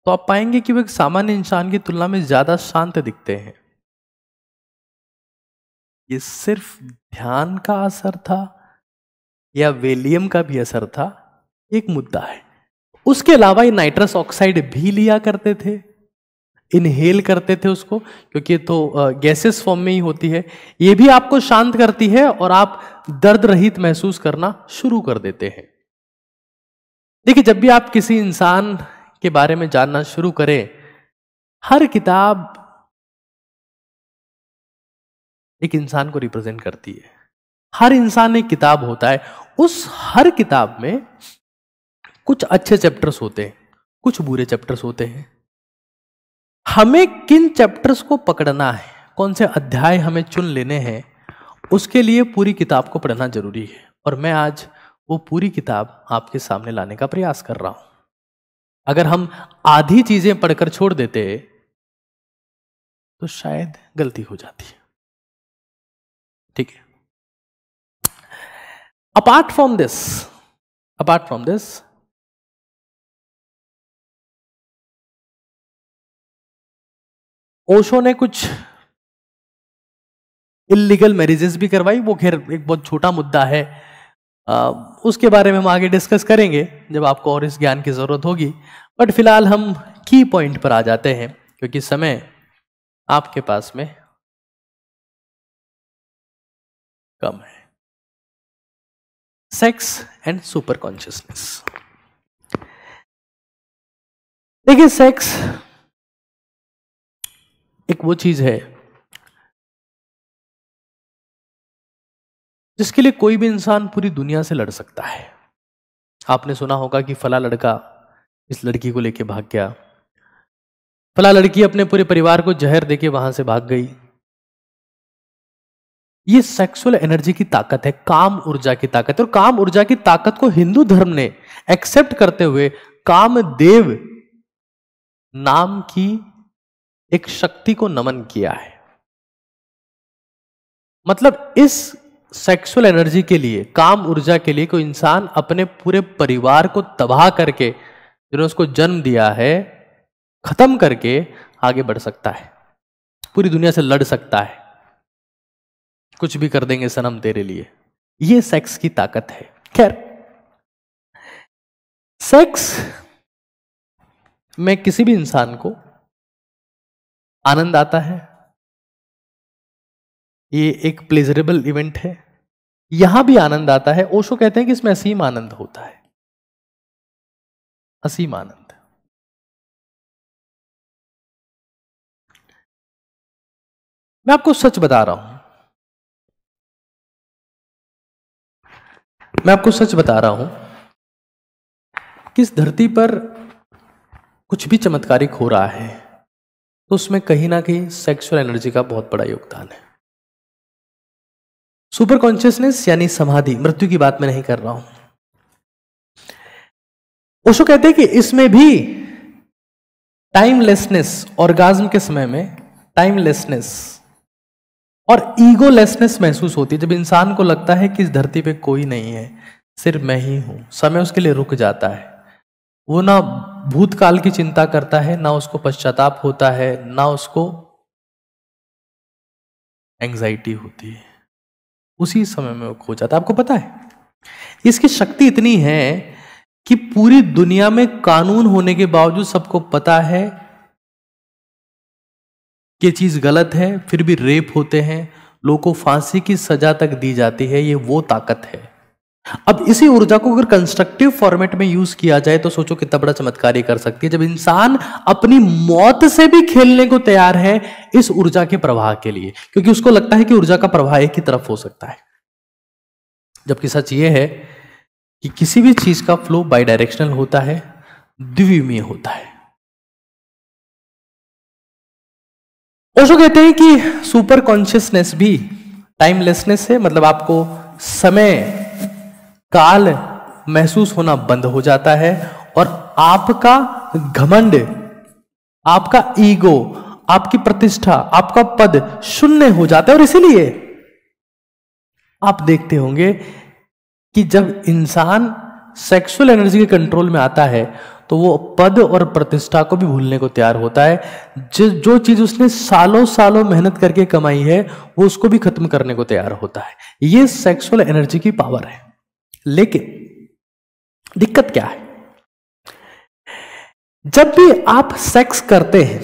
तो आप पाएंगे कि वह एक सामान्य इंसान की तुलना में ज्यादा शांत दिखते हैं ये सिर्फ ध्यान का असर था या वेलियम का भी असर था एक मुद्दा है उसके अलावा ये नाइट्रस ऑक्साइड भी लिया करते थे इनहेल करते थे उसको क्योंकि तो गैसेस फॉर्म में ही होती है ये भी आपको शांत करती है और आप दर्द रहित महसूस करना शुरू कर देते हैं देखिए जब भी आप किसी इंसान के बारे में जानना शुरू करें हर किताब एक इंसान को रिप्रेजेंट करती है हर इंसान एक किताब होता है उस हर किताब में कुछ अच्छे चैप्टर्स होते हैं कुछ बुरे चैप्टर्स होते हैं हमें किन चैप्टर्स को पकड़ना है कौन से अध्याय हमें चुन लेने हैं उसके लिए पूरी किताब को पढ़ना जरूरी है और मैं आज वो पूरी किताब आपके सामने लाने का प्रयास कर रहा हूं अगर हम आधी चीजें पढ़कर छोड़ देते तो शायद गलती हो जाती है ठीक है apart from this apart from this Osho ने कुछ इलीगल मैरिजेस भी करवाई वो खैर एक बहुत छोटा मुद्दा है आ, उसके बारे में हम आगे डिस्कस करेंगे जब आपको और इस ज्ञान की ज़रूरत होगी बट फिलहाल हम की पॉइंट पर आ जाते हैं क्योंकि समय आपके पास में कम है सेक्स एंड सुपर कॉन्शियसनेस देखिए सेक्स एक वो चीज़ है जिसके लिए कोई भी इंसान पूरी दुनिया से लड़ सकता है आपने सुना होगा कि फला लड़का इस लड़की को लेके भाग गया फला लड़की अपने पूरे परिवार को जहर देके वहां से भाग गई ये सेक्सुअल एनर्जी की ताकत है काम ऊर्जा की ताकत और काम ऊर्जा की ताकत को हिंदू धर्म ने एक्सेप्ट करते हुए काम देव नाम की एक शक्ति को नमन किया है मतलब इस सेक्सुअल एनर्जी के लिए काम ऊर्जा के लिए कोई इंसान अपने पूरे परिवार को तबाह करके जिन्होंने उसको जन्म दिया है खत्म करके आगे बढ़ सकता है पूरी दुनिया से लड़ सकता है कुछ भी कर देंगे सनम तेरे लिए यह सेक्स की ताकत है खैर सेक्स में किसी भी इंसान को आनंद आता है ये एक प्लेजरेबल इवेंट है यहां भी आनंद आता है ओशो कहते हैं कि इसमें असीम आनंद होता है असीम आनंद मैं आपको सच बता रहा हूं मैं आपको सच बता रहा हूं कि इस धरती पर कुछ भी चमत्कारिक हो रहा है तो उसमें कहीं ना कहीं सेक्सुअल एनर्जी का बहुत बड़ा योगदान है सुपर कॉन्शियसनेस यानी समाधि मृत्यु की बात मैं नहीं कर रहा हूं उसको कहते हैं कि इसमें भी टाइमलेसनेस गाजम के समय में टाइमलेसनेस और ईगोलेसनेस महसूस होती है जब इंसान को लगता है कि इस धरती पे कोई नहीं है सिर्फ मैं ही हूं समय उसके लिए रुक जाता है वो ना भूतकाल की चिंता करता है ना उसको पश्चाताप होता है ना उसको एंग्जाइटी होती है उसी समय में वो खो जाता है आपको पता है इसकी शक्ति इतनी है कि पूरी दुनिया में कानून होने के बावजूद सबको पता है कि चीज गलत है फिर भी रेप होते हैं लोगों को फांसी की सजा तक दी जाती है ये वो ताकत है अब इसी ऊर्जा को अगर कंस्ट्रक्टिव फॉर्मेट में यूज किया जाए तो सोचो कितना बड़ा चमत्कारी कर सकती है जब इंसान अपनी मौत से भी खेलने को तैयार है इस ऊर्जा के प्रवाह के लिए क्योंकि उसको लगता है कि ऊर्जा का प्रवाह एक ही तरफ हो सकता है जबकि सच यह है कि किसी भी चीज का फ्लो बाई डायरेक्शनल होता है द्विमीय होता है ओशो कहते हैं कि सुपर कॉन्शियसनेस भी टाइमलेसनेस है मतलब आपको समय काल महसूस होना बंद हो जाता है और आपका घमंड आपका ईगो आपकी प्रतिष्ठा आपका पद शून्य हो जाता है और इसीलिए आप देखते होंगे कि जब इंसान सेक्सुअल एनर्जी के कंट्रोल में आता है तो वो पद और प्रतिष्ठा को भी भूलने को तैयार होता है जो जो चीज उसने सालों सालों मेहनत करके कमाई है वो उसको भी खत्म करने को तैयार होता है ये सेक्सुअल एनर्जी की पावर है लेकिन दिक्कत क्या है जब भी आप सेक्स करते हैं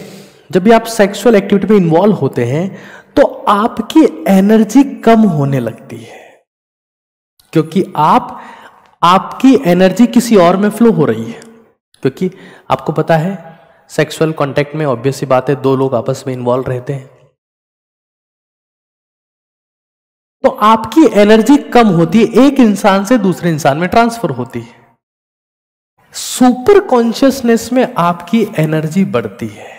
जब भी आप सेक्सुअल एक्टिविटी में इन्वॉल्व होते हैं तो आपकी एनर्जी कम होने लगती है क्योंकि आप आपकी एनर्जी किसी और में फ्लो हो रही है क्योंकि आपको पता है सेक्सुअल कांटेक्ट में ऑब्वियसली बात है दो लोग आपस में इन्वॉल्व रहते हैं तो आपकी एनर्जी कम होती है एक इंसान से दूसरे इंसान में ट्रांसफर होती है सुपर कॉन्शियसनेस में आपकी एनर्जी बढ़ती है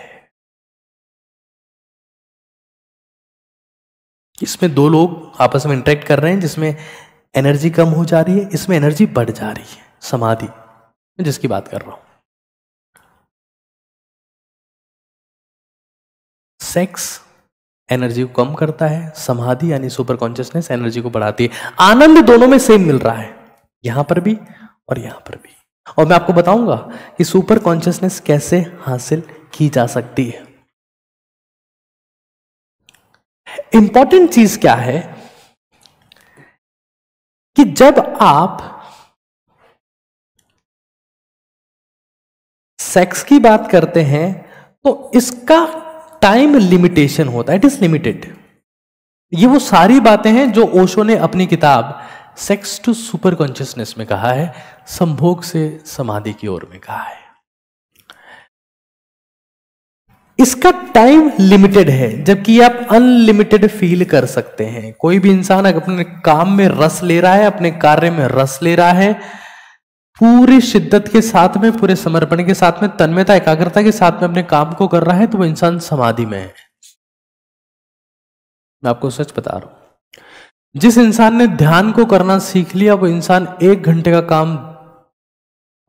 इसमें दो लोग आपस में इंटरेक्ट कर रहे हैं जिसमें एनर्जी कम हो जा रही है इसमें एनर्जी बढ़ जा रही है समाधि मैं जिसकी बात कर रहा हूं सेक्स एनर्जी को कम करता है समाधि यानी सुपर कॉन्शियसनेस एनर्जी को बढ़ाती है आनंद दोनों में सेम मिल रहा है यहां पर भी और यहां पर भी और मैं आपको बताऊंगा कि सुपर कॉन्शियसनेस कैसे हासिल की जा सकती है इंपॉर्टेंट चीज क्या है कि जब आप सेक्स की बात करते हैं तो इसका टाइम लिमिटेशन होता है इट इज लिमिटेड ये वो सारी बातें हैं जो ओशो ने अपनी किताब सेक्स टू सुपर कॉन्शियसनेस में कहा है संभोग से समाधि की ओर में कहा है इसका टाइम लिमिटेड है जबकि आप अनलिमिटेड फील कर सकते हैं कोई भी इंसान अपने काम में रस ले रहा है अपने कार्य में रस ले रहा है पूरी शिद्दत के साथ में पूरे समर्पण के साथ में तन्मयता एकाग्रता के साथ में अपने काम को कर रहा है तो वो इंसान समाधि में है मैं आपको सच बता रहा हूं जिस इंसान ने ध्यान को करना सीख लिया वो इंसान एक घंटे का काम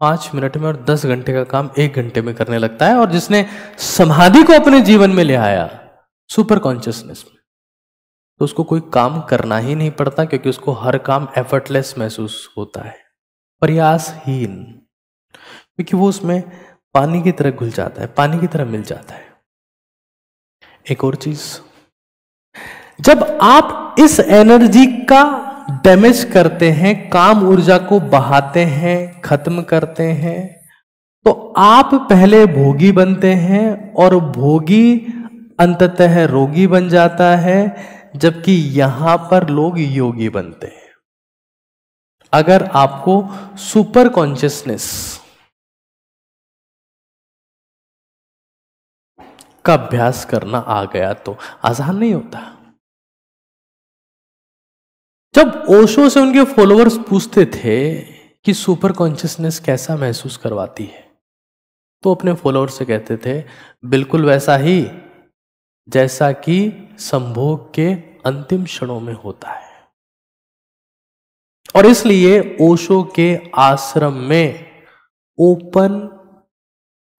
पांच मिनट में और दस घंटे का काम एक घंटे में करने लगता है और जिसने समाधि को अपने जीवन में ले आया सुपर कॉन्शियसनेस में तो उसको कोई काम करना ही नहीं पड़ता क्योंकि उसको हर काम एफर्टलेस महसूस होता है प्रयासहीन क्योंकि वो उसमें पानी की तरह घुल जाता है पानी की तरह मिल जाता है एक और चीज जब आप इस एनर्जी का डैमेज करते हैं काम ऊर्जा को बहाते हैं खत्म करते हैं तो आप पहले भोगी बनते हैं और भोगी अंततः रोगी बन जाता है जबकि यहां पर लोग योगी बनते हैं अगर आपको सुपर कॉन्शियसनेस का अभ्यास करना आ गया तो आसान नहीं होता जब ओशो से उनके फॉलोअर्स पूछते थे कि सुपर कॉन्शियसनेस कैसा महसूस करवाती है तो अपने फॉलोअर्स से कहते थे बिल्कुल वैसा ही जैसा कि संभोग के अंतिम क्षणों में होता है और इसलिए ओशो के आश्रम में ओपन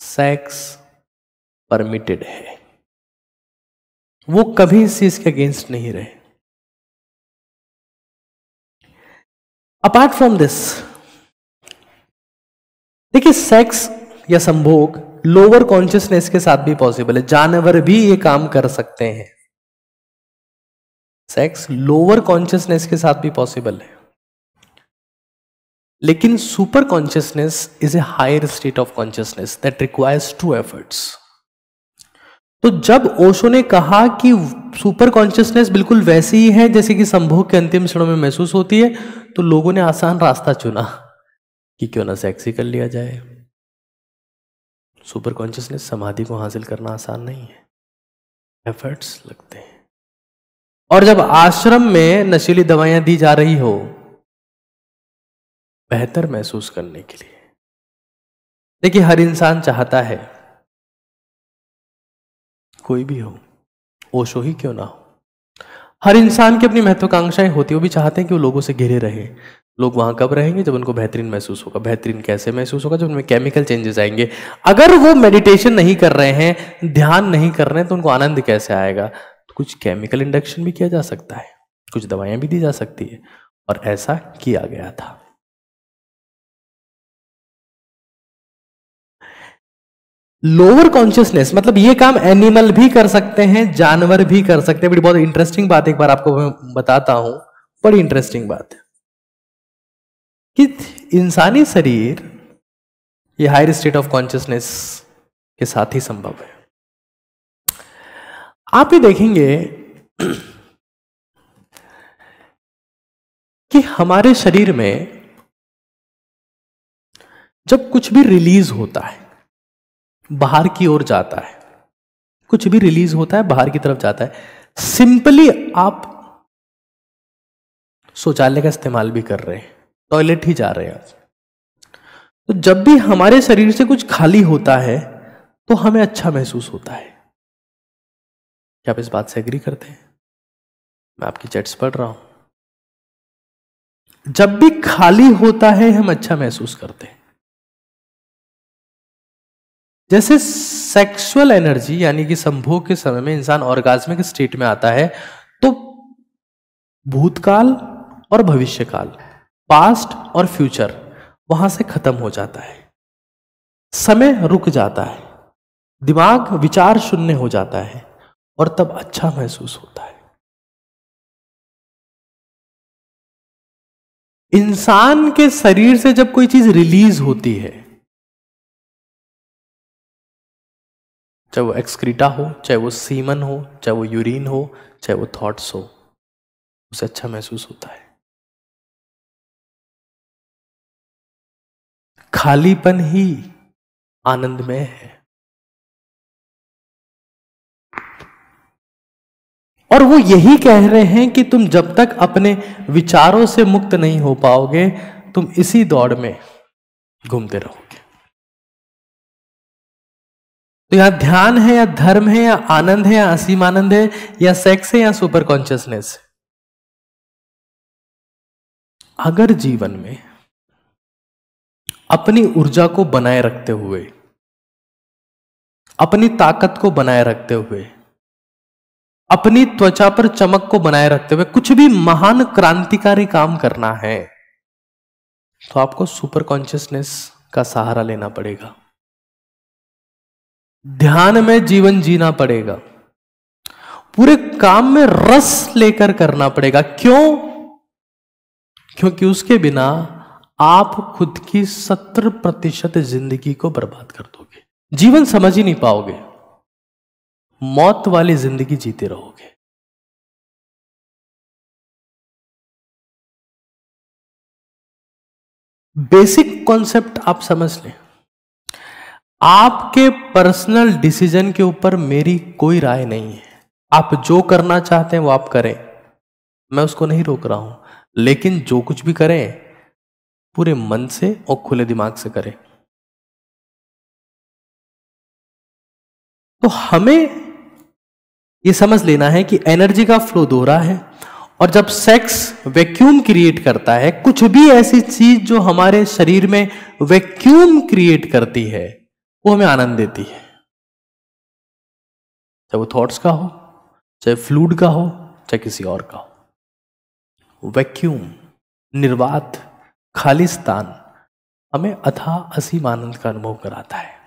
सेक्स परमिटेड है वो कभी इस चीज के अगेंस्ट नहीं रहे अपार्ट फ्रॉम दिस देखिए सेक्स या संभोग लोअर कॉन्शियसनेस के साथ भी पॉसिबल है जानवर भी ये काम कर सकते हैं सेक्स लोअर कॉन्शियसनेस के साथ भी पॉसिबल है लेकिन super consciousness is a higher state of consciousness that requires to efforts तो जब ओशो ने कहा कि सुपर कॉन्शियसनेस बिल्कुल वैसी ही है जैसे कि संभोग के अंतिम क्षणों में महसूस होती है तो लोगों ने आसान रास्ता चुना कि क्यों ना सेक्सी कर लिया जाए सुपर कॉन्शियसनेस समाधि को हासिल करना आसान नहीं है एफर्ट्स लगते हैं और जब आश्रम में नशीली दवाइयां दी जा रही हो बेहतर महसूस करने के लिए देखिए हर इंसान चाहता है कोई भी हो ओशो ही क्यों ना हो हर इंसान की अपनी महत्वाकांक्षाएं होती है वो भी चाहते हैं कि वो लोगों से घिरे रहे लोग वहां कब रहेंगे जब उनको बेहतरीन महसूस होगा बेहतरीन कैसे महसूस होगा जब उनमें केमिकल चेंजेस आएंगे अगर वो मेडिटेशन नहीं कर रहे हैं ध्यान नहीं कर रहे हैं तो उनको आनंद कैसे आएगा तो कुछ केमिकल इंडक्शन भी किया जा सकता है कुछ दवाइयां भी दी जा सकती है और ऐसा किया गया था लोअर कॉन्शियसनेस मतलब ये काम एनिमल भी कर सकते हैं जानवर भी कर सकते हैं बड़ी बहुत इंटरेस्टिंग बात एक बार आपको मैं बताता हूं बड़ी इंटरेस्टिंग बात है कि इंसानी शरीर ये हायर स्टेट ऑफ कॉन्शियसनेस के साथ ही संभव है आप ये देखेंगे कि हमारे शरीर में जब कुछ भी रिलीज होता है बाहर की ओर जाता है कुछ भी रिलीज होता है बाहर की तरफ जाता है सिंपली आप शौचालय का इस्तेमाल भी कर रहे हैं टॉयलेट ही जा रहे हैं तो जब भी हमारे शरीर से कुछ खाली होता है तो हमें अच्छा महसूस होता है क्या आप इस बात से एग्री करते हैं मैं आपकी चैट्स पढ़ रहा हूं जब भी खाली होता है हम अच्छा महसूस करते हैं जैसे सेक्सुअल एनर्जी यानी कि संभोग के समय में इंसान ऑर्गाजमिक स्टेट में आता है तो भूतकाल और भविष्यकाल पास्ट और फ्यूचर वहां से खत्म हो जाता है समय रुक जाता है दिमाग विचार शून्य हो जाता है और तब अच्छा महसूस होता है इंसान के शरीर से जब कोई चीज रिलीज होती है चाहे वो एक्सक्रीटा हो चाहे वो सीमन हो चाहे वो यूरिन हो चाहे वो थॉट्स हो उसे अच्छा महसूस होता है खालीपन ही आनंदमय है और वो यही कह रहे हैं कि तुम जब तक अपने विचारों से मुक्त नहीं हो पाओगे तुम इसी दौड़ में घूमते रहो तो यहां ध्यान है या धर्म है या आनंद है या असीम आनंद है या सेक्स है या सुपर कॉन्शियसनेस अगर जीवन में अपनी ऊर्जा को बनाए रखते हुए अपनी ताकत को बनाए रखते हुए अपनी त्वचा पर चमक को बनाए रखते हुए कुछ भी महान क्रांतिकारी काम करना है तो आपको सुपर कॉन्शियसनेस का सहारा लेना पड़ेगा ध्यान में जीवन जीना पड़ेगा पूरे काम में रस लेकर करना पड़ेगा क्यों क्योंकि उसके बिना आप खुद की सत्तर प्रतिशत जिंदगी को बर्बाद कर दोगे जीवन समझ ही नहीं पाओगे मौत वाली जिंदगी जीते रहोगे बेसिक कॉन्सेप्ट आप समझ लें आपके पर्सनल डिसीजन के ऊपर मेरी कोई राय नहीं है आप जो करना चाहते हैं वो आप करें मैं उसको नहीं रोक रहा हूं लेकिन जो कुछ भी करें पूरे मन से और खुले दिमाग से करें तो हमें ये समझ लेना है कि एनर्जी का फ्लो दोहरा है और जब सेक्स वैक्यूम क्रिएट करता है कुछ भी ऐसी चीज जो हमारे शरीर में वैक्यूम क्रिएट करती है वो हमें आनंद देती है चाहे वो थॉट्स का हो चाहे फ्लूड का हो चाहे किसी और का हो वैक्यूम निर्वात खाली स्थान हमें अथा असीम आनंद का अनुभव कराता है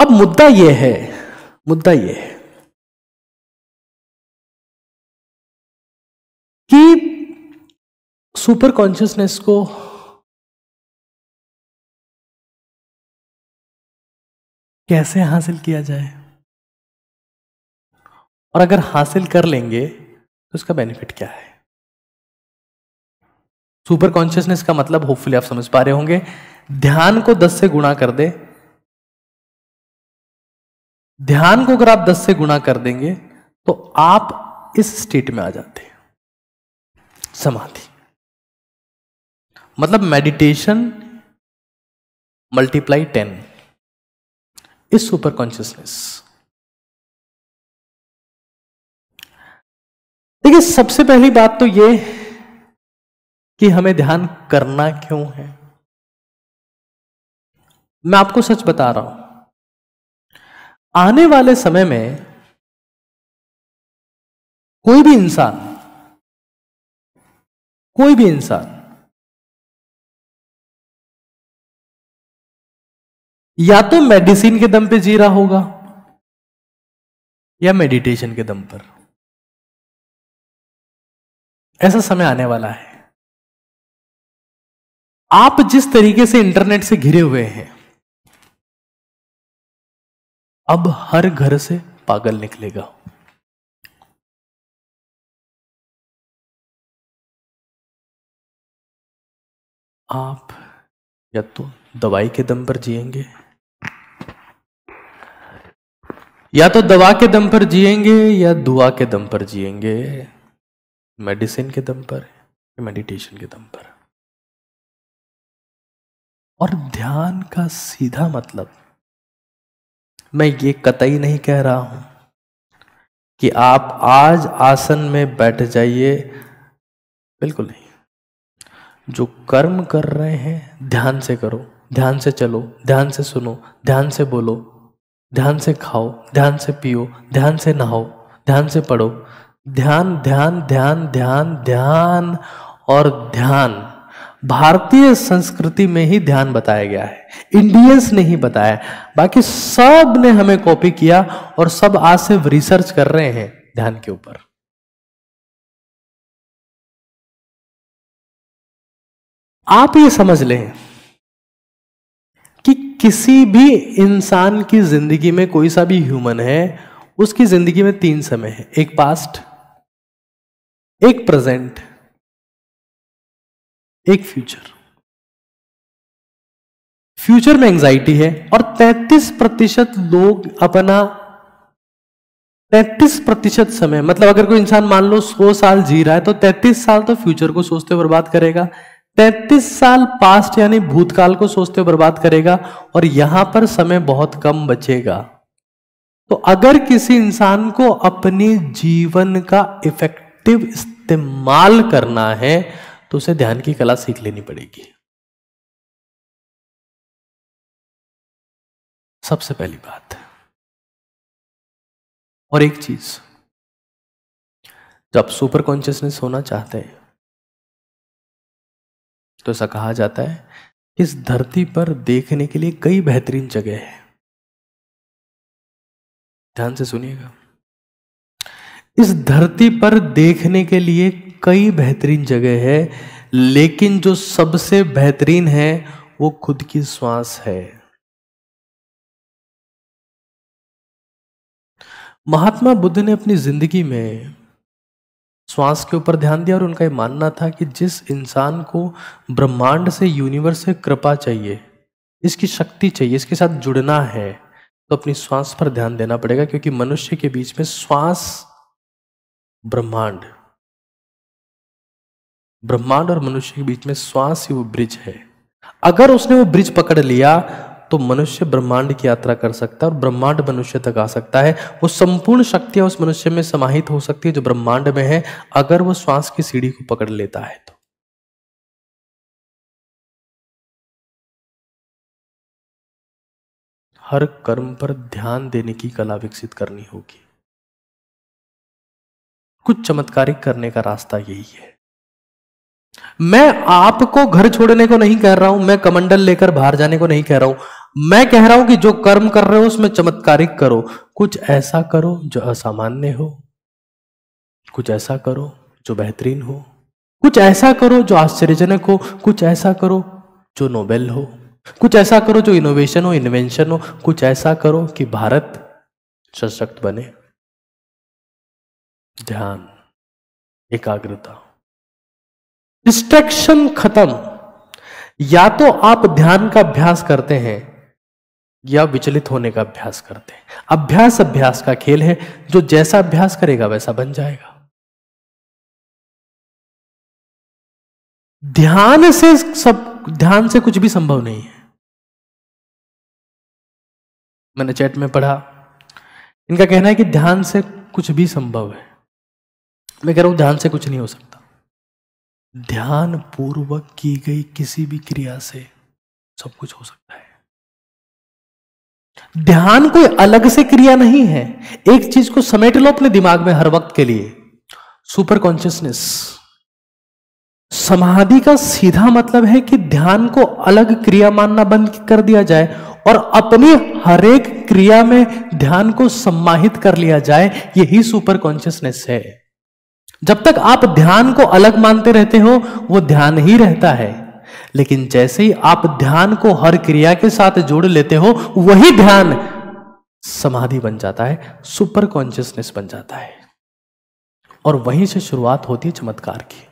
अब मुद्दा यह है मुद्दा यह है कि सुपर कॉन्शियसनेस को कैसे हासिल किया जाए और अगर हासिल कर लेंगे तो इसका बेनिफिट क्या है सुपर कॉन्शियसनेस का मतलब होपफुली आप समझ पा रहे होंगे ध्यान को दस से गुणा कर दे ध्यान को अगर आप दस से गुणा कर देंगे तो आप इस स्टेट में आ जाते हैं समाधि मतलब मेडिटेशन मल्टीप्लाई टेन इस सुपर कॉन्शियसनेस देखिए सबसे पहली बात तो ये कि हमें ध्यान करना क्यों है मैं आपको सच बता रहा हूं आने वाले समय में कोई भी इंसान कोई भी इंसान या तो मेडिसिन के दम पे जी रहा होगा या मेडिटेशन के दम पर ऐसा समय आने वाला है आप जिस तरीके से इंटरनेट से घिरे हुए हैं अब हर घर से पागल निकलेगा आप या तो दवाई के दम पर जिएंगे या तो दवा के दम पर जिएंगे या दुआ के दम पर जिएंगे मेडिसिन के दम पर या मेडिटेशन के दम पर और ध्यान का सीधा मतलब मैं ये कतई नहीं कह रहा हूं कि आप आज आसन में बैठ जाइए बिल्कुल नहीं जो कर्म कर रहे हैं ध्यान से करो ध्यान से चलो ध्यान से सुनो ध्यान से बोलो ध्यान से खाओ ध्यान से पियो ध्यान से नहाओ ध्यान से पढ़ो ध्यान ध्यान ध्यान ध्यान ध्यान और ध्यान भारतीय संस्कृति में ही ध्यान बताया गया है इंडियंस ने ही बताया बाकी सब ने हमें कॉपी किया और सब आज से रिसर्च कर रहे हैं ध्यान के ऊपर आप ये समझ लें किसी भी इंसान की जिंदगी में कोई सा भी ह्यूमन है उसकी जिंदगी में तीन समय है एक पास्ट एक प्रेजेंट एक फ्यूचर फ्यूचर में एंजाइटी है और 33 प्रतिशत लोग अपना 33 प्रतिशत समय मतलब अगर कोई इंसान मान लो 100 साल जी रहा है तो 33 साल तो फ्यूचर को सोचते बर्बाद करेगा पैंतीस साल पास्ट यानी भूतकाल को सोचते हुए बर्बाद करेगा और यहां पर समय बहुत कम बचेगा तो अगर किसी इंसान को अपने जीवन का इफेक्टिव इस्तेमाल करना है तो उसे ध्यान की कला सीख लेनी पड़ेगी सबसे पहली बात और एक चीज जब सुपर कॉन्शियसनेस होना चाहते हैं तो ऐसा कहा जाता है इस धरती पर देखने के लिए कई बेहतरीन जगह है ध्यान से सुनिएगा इस धरती पर देखने के लिए कई बेहतरीन जगह है लेकिन जो सबसे बेहतरीन है वो खुद की श्वास है महात्मा बुद्ध ने अपनी जिंदगी में श्वास के ऊपर ध्यान दिया और उनका ये मानना था कि जिस इंसान को ब्रह्मांड से यूनिवर्स से कृपा चाहिए इसकी शक्ति चाहिए इसके साथ जुड़ना है तो अपनी श्वास पर ध्यान देना पड़ेगा क्योंकि मनुष्य के बीच में श्वास ब्रह्मांड ब्रह्मांड और मनुष्य के बीच में श्वास ही वो ब्रिज है अगर उसने वो ब्रिज पकड़ लिया तो मनुष्य ब्रह्मांड की यात्रा कर सकता है और ब्रह्मांड मनुष्य तक आ सकता है वो संपूर्ण शक्तियां उस मनुष्य में समाहित हो सकती है जो ब्रह्मांड में है अगर वो श्वास की सीढ़ी को पकड़ लेता है तो हर कर्म पर ध्यान देने की कला विकसित करनी होगी कुछ चमत्कारिक करने का रास्ता यही है मैं आपको घर छोड़ने को नहीं कह रहा हूं मैं कमंडल लेकर बाहर जाने को नहीं कह रहा हूं मैं कह रहा हूं कि जो कर्म कर रहे हो उसमें चमत्कारिक करो कुछ ऐसा करो जो असामान्य हो कुछ ऐसा करो जो बेहतरीन हो कुछ ऐसा करो जो आश्चर्यजनक हो कुछ ऐसा करो जो नोबेल हो कुछ ऐसा करो जो इनोवेशन हो इन्वेंशन हो कुछ ऐसा करो कि भारत सशक्त बने ध्यान एकाग्रता डिस्ट्रैक्शन खत्म या तो आप ध्यान का अभ्यास करते हैं या विचलित होने का अभ्यास करते हैं अभ्यास अभ्यास का खेल है जो जैसा अभ्यास करेगा वैसा बन जाएगा ध्यान से सब ध्यान से कुछ भी संभव नहीं है मैंने चैट में पढ़ा इनका कहना है कि ध्यान से कुछ भी संभव है मैं कह रहा हूं ध्यान से कुछ नहीं हो सकता ध्यान पूर्वक की गई किसी भी क्रिया से सब कुछ हो सकता है ध्यान कोई अलग से क्रिया नहीं है एक चीज को समेट लो अपने दिमाग में हर वक्त के लिए सुपर कॉन्शियसनेस समाधि का सीधा मतलब है कि ध्यान को अलग क्रिया मानना बंद कर दिया जाए और अपनी हरेक क्रिया में ध्यान को सम्माहित कर लिया जाए यही सुपर कॉन्शियसनेस है जब तक आप ध्यान को अलग मानते रहते हो वो ध्यान ही रहता है लेकिन जैसे ही आप ध्यान को हर क्रिया के साथ जोड़ लेते हो वही ध्यान समाधि बन जाता है सुपर कॉन्शियसनेस बन जाता है और वहीं से शुरुआत होती है चमत्कार की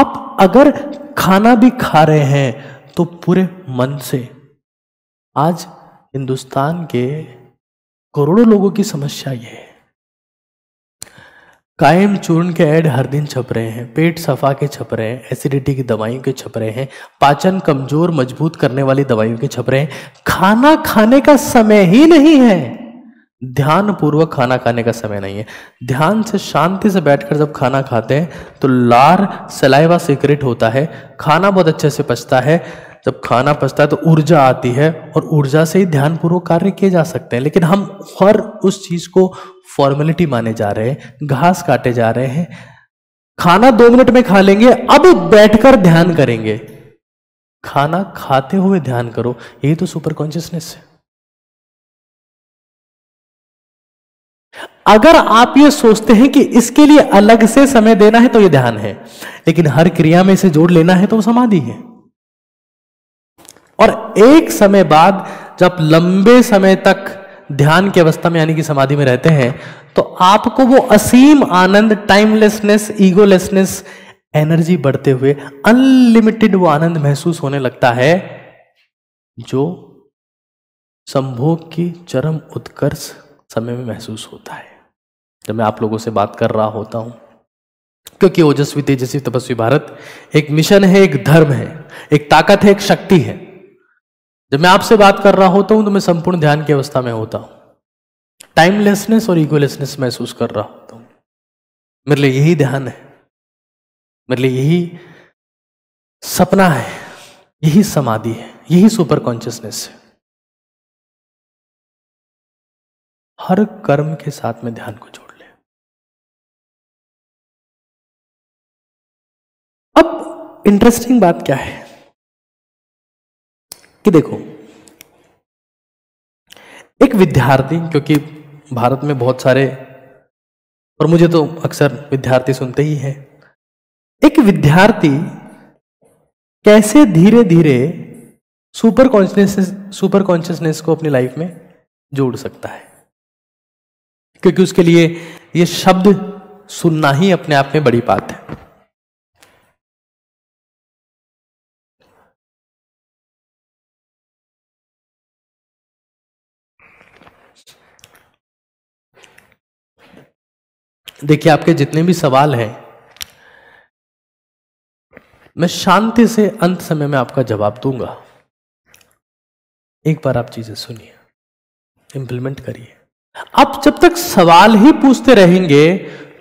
आप अगर खाना भी खा रहे हैं तो पूरे मन से आज हिंदुस्तान के करोड़ों लोगों की समस्या यह है कायम चूर्ण के ऐड हर दिन छप रहे हैं पेट सफा के छप रहे हैं एसिडिटी की दवाइयों के छप रहे हैं पाचन कमजोर मजबूत करने वाली दवाइयों के छप रहे हैं खाना खाने का समय ही नहीं है ध्यान पूर्वक खाना खाने का समय नहीं है ध्यान से शांति से बैठकर जब खाना खाते हैं तो लार सलाइवा सीक्रेट होता है खाना बहुत अच्छे से पचता है जब खाना पचता है तो ऊर्जा आती है और ऊर्जा से ही ध्यानपूर्वक कार्य किए जा सकते हैं लेकिन हम हर उस चीज़ को फॉर्मेलिटी माने जा रहे हैं घास काटे जा रहे हैं खाना दो मिनट में खा लेंगे अब बैठकर ध्यान करेंगे खाना खाते हुए ध्यान करो यही तो सुपर कॉन्शियसनेस है अगर आप ये सोचते हैं कि इसके लिए अलग से समय देना है तो ये ध्यान है लेकिन हर क्रिया में इसे जोड़ लेना है तो समाधि है और एक समय बाद जब लंबे समय तक ध्यान की अवस्था में यानी कि समाधि में रहते हैं तो आपको वो असीम आनंद टाइमलेसनेस ईगोलेसनेस एनर्जी बढ़ते हुए अनलिमिटेड वो आनंद महसूस होने लगता है जो संभोग की चरम उत्कर्ष समय में महसूस होता है जब मैं आप लोगों से बात कर रहा होता हूं क्योंकि ओजस्वी तेजस्वी तपस्वी भारत एक मिशन है एक धर्म है एक ताकत है एक शक्ति है जब मैं आपसे बात कर रहा होता हूं तो मैं संपूर्ण ध्यान की अवस्था में होता हूं टाइमलेसनेस और इक्वलेसनेस महसूस कर रहा होता हूं मेरे लिए यही ध्यान है मेरे लिए यही सपना है यही समाधि है यही सुपर कॉन्शियसनेस है हर कर्म के साथ में ध्यान को जोड़ ले अब इंटरेस्टिंग बात क्या है कि देखो एक विद्यार्थी क्योंकि भारत में बहुत सारे और मुझे तो अक्सर विद्यार्थी सुनते ही हैं एक विद्यार्थी कैसे धीरे धीरे सुपर कॉन्शियसनेस सुपर कॉन्शियसनेस को अपनी लाइफ में जोड़ सकता है क्योंकि उसके लिए ये शब्द सुनना ही अपने आप में बड़ी बात है देखिए आपके जितने भी सवाल हैं मैं शांति से अंत समय में आपका जवाब दूंगा एक बार आप चीजें सुनिए इंप्लीमेंट करिए आप जब तक सवाल ही पूछते रहेंगे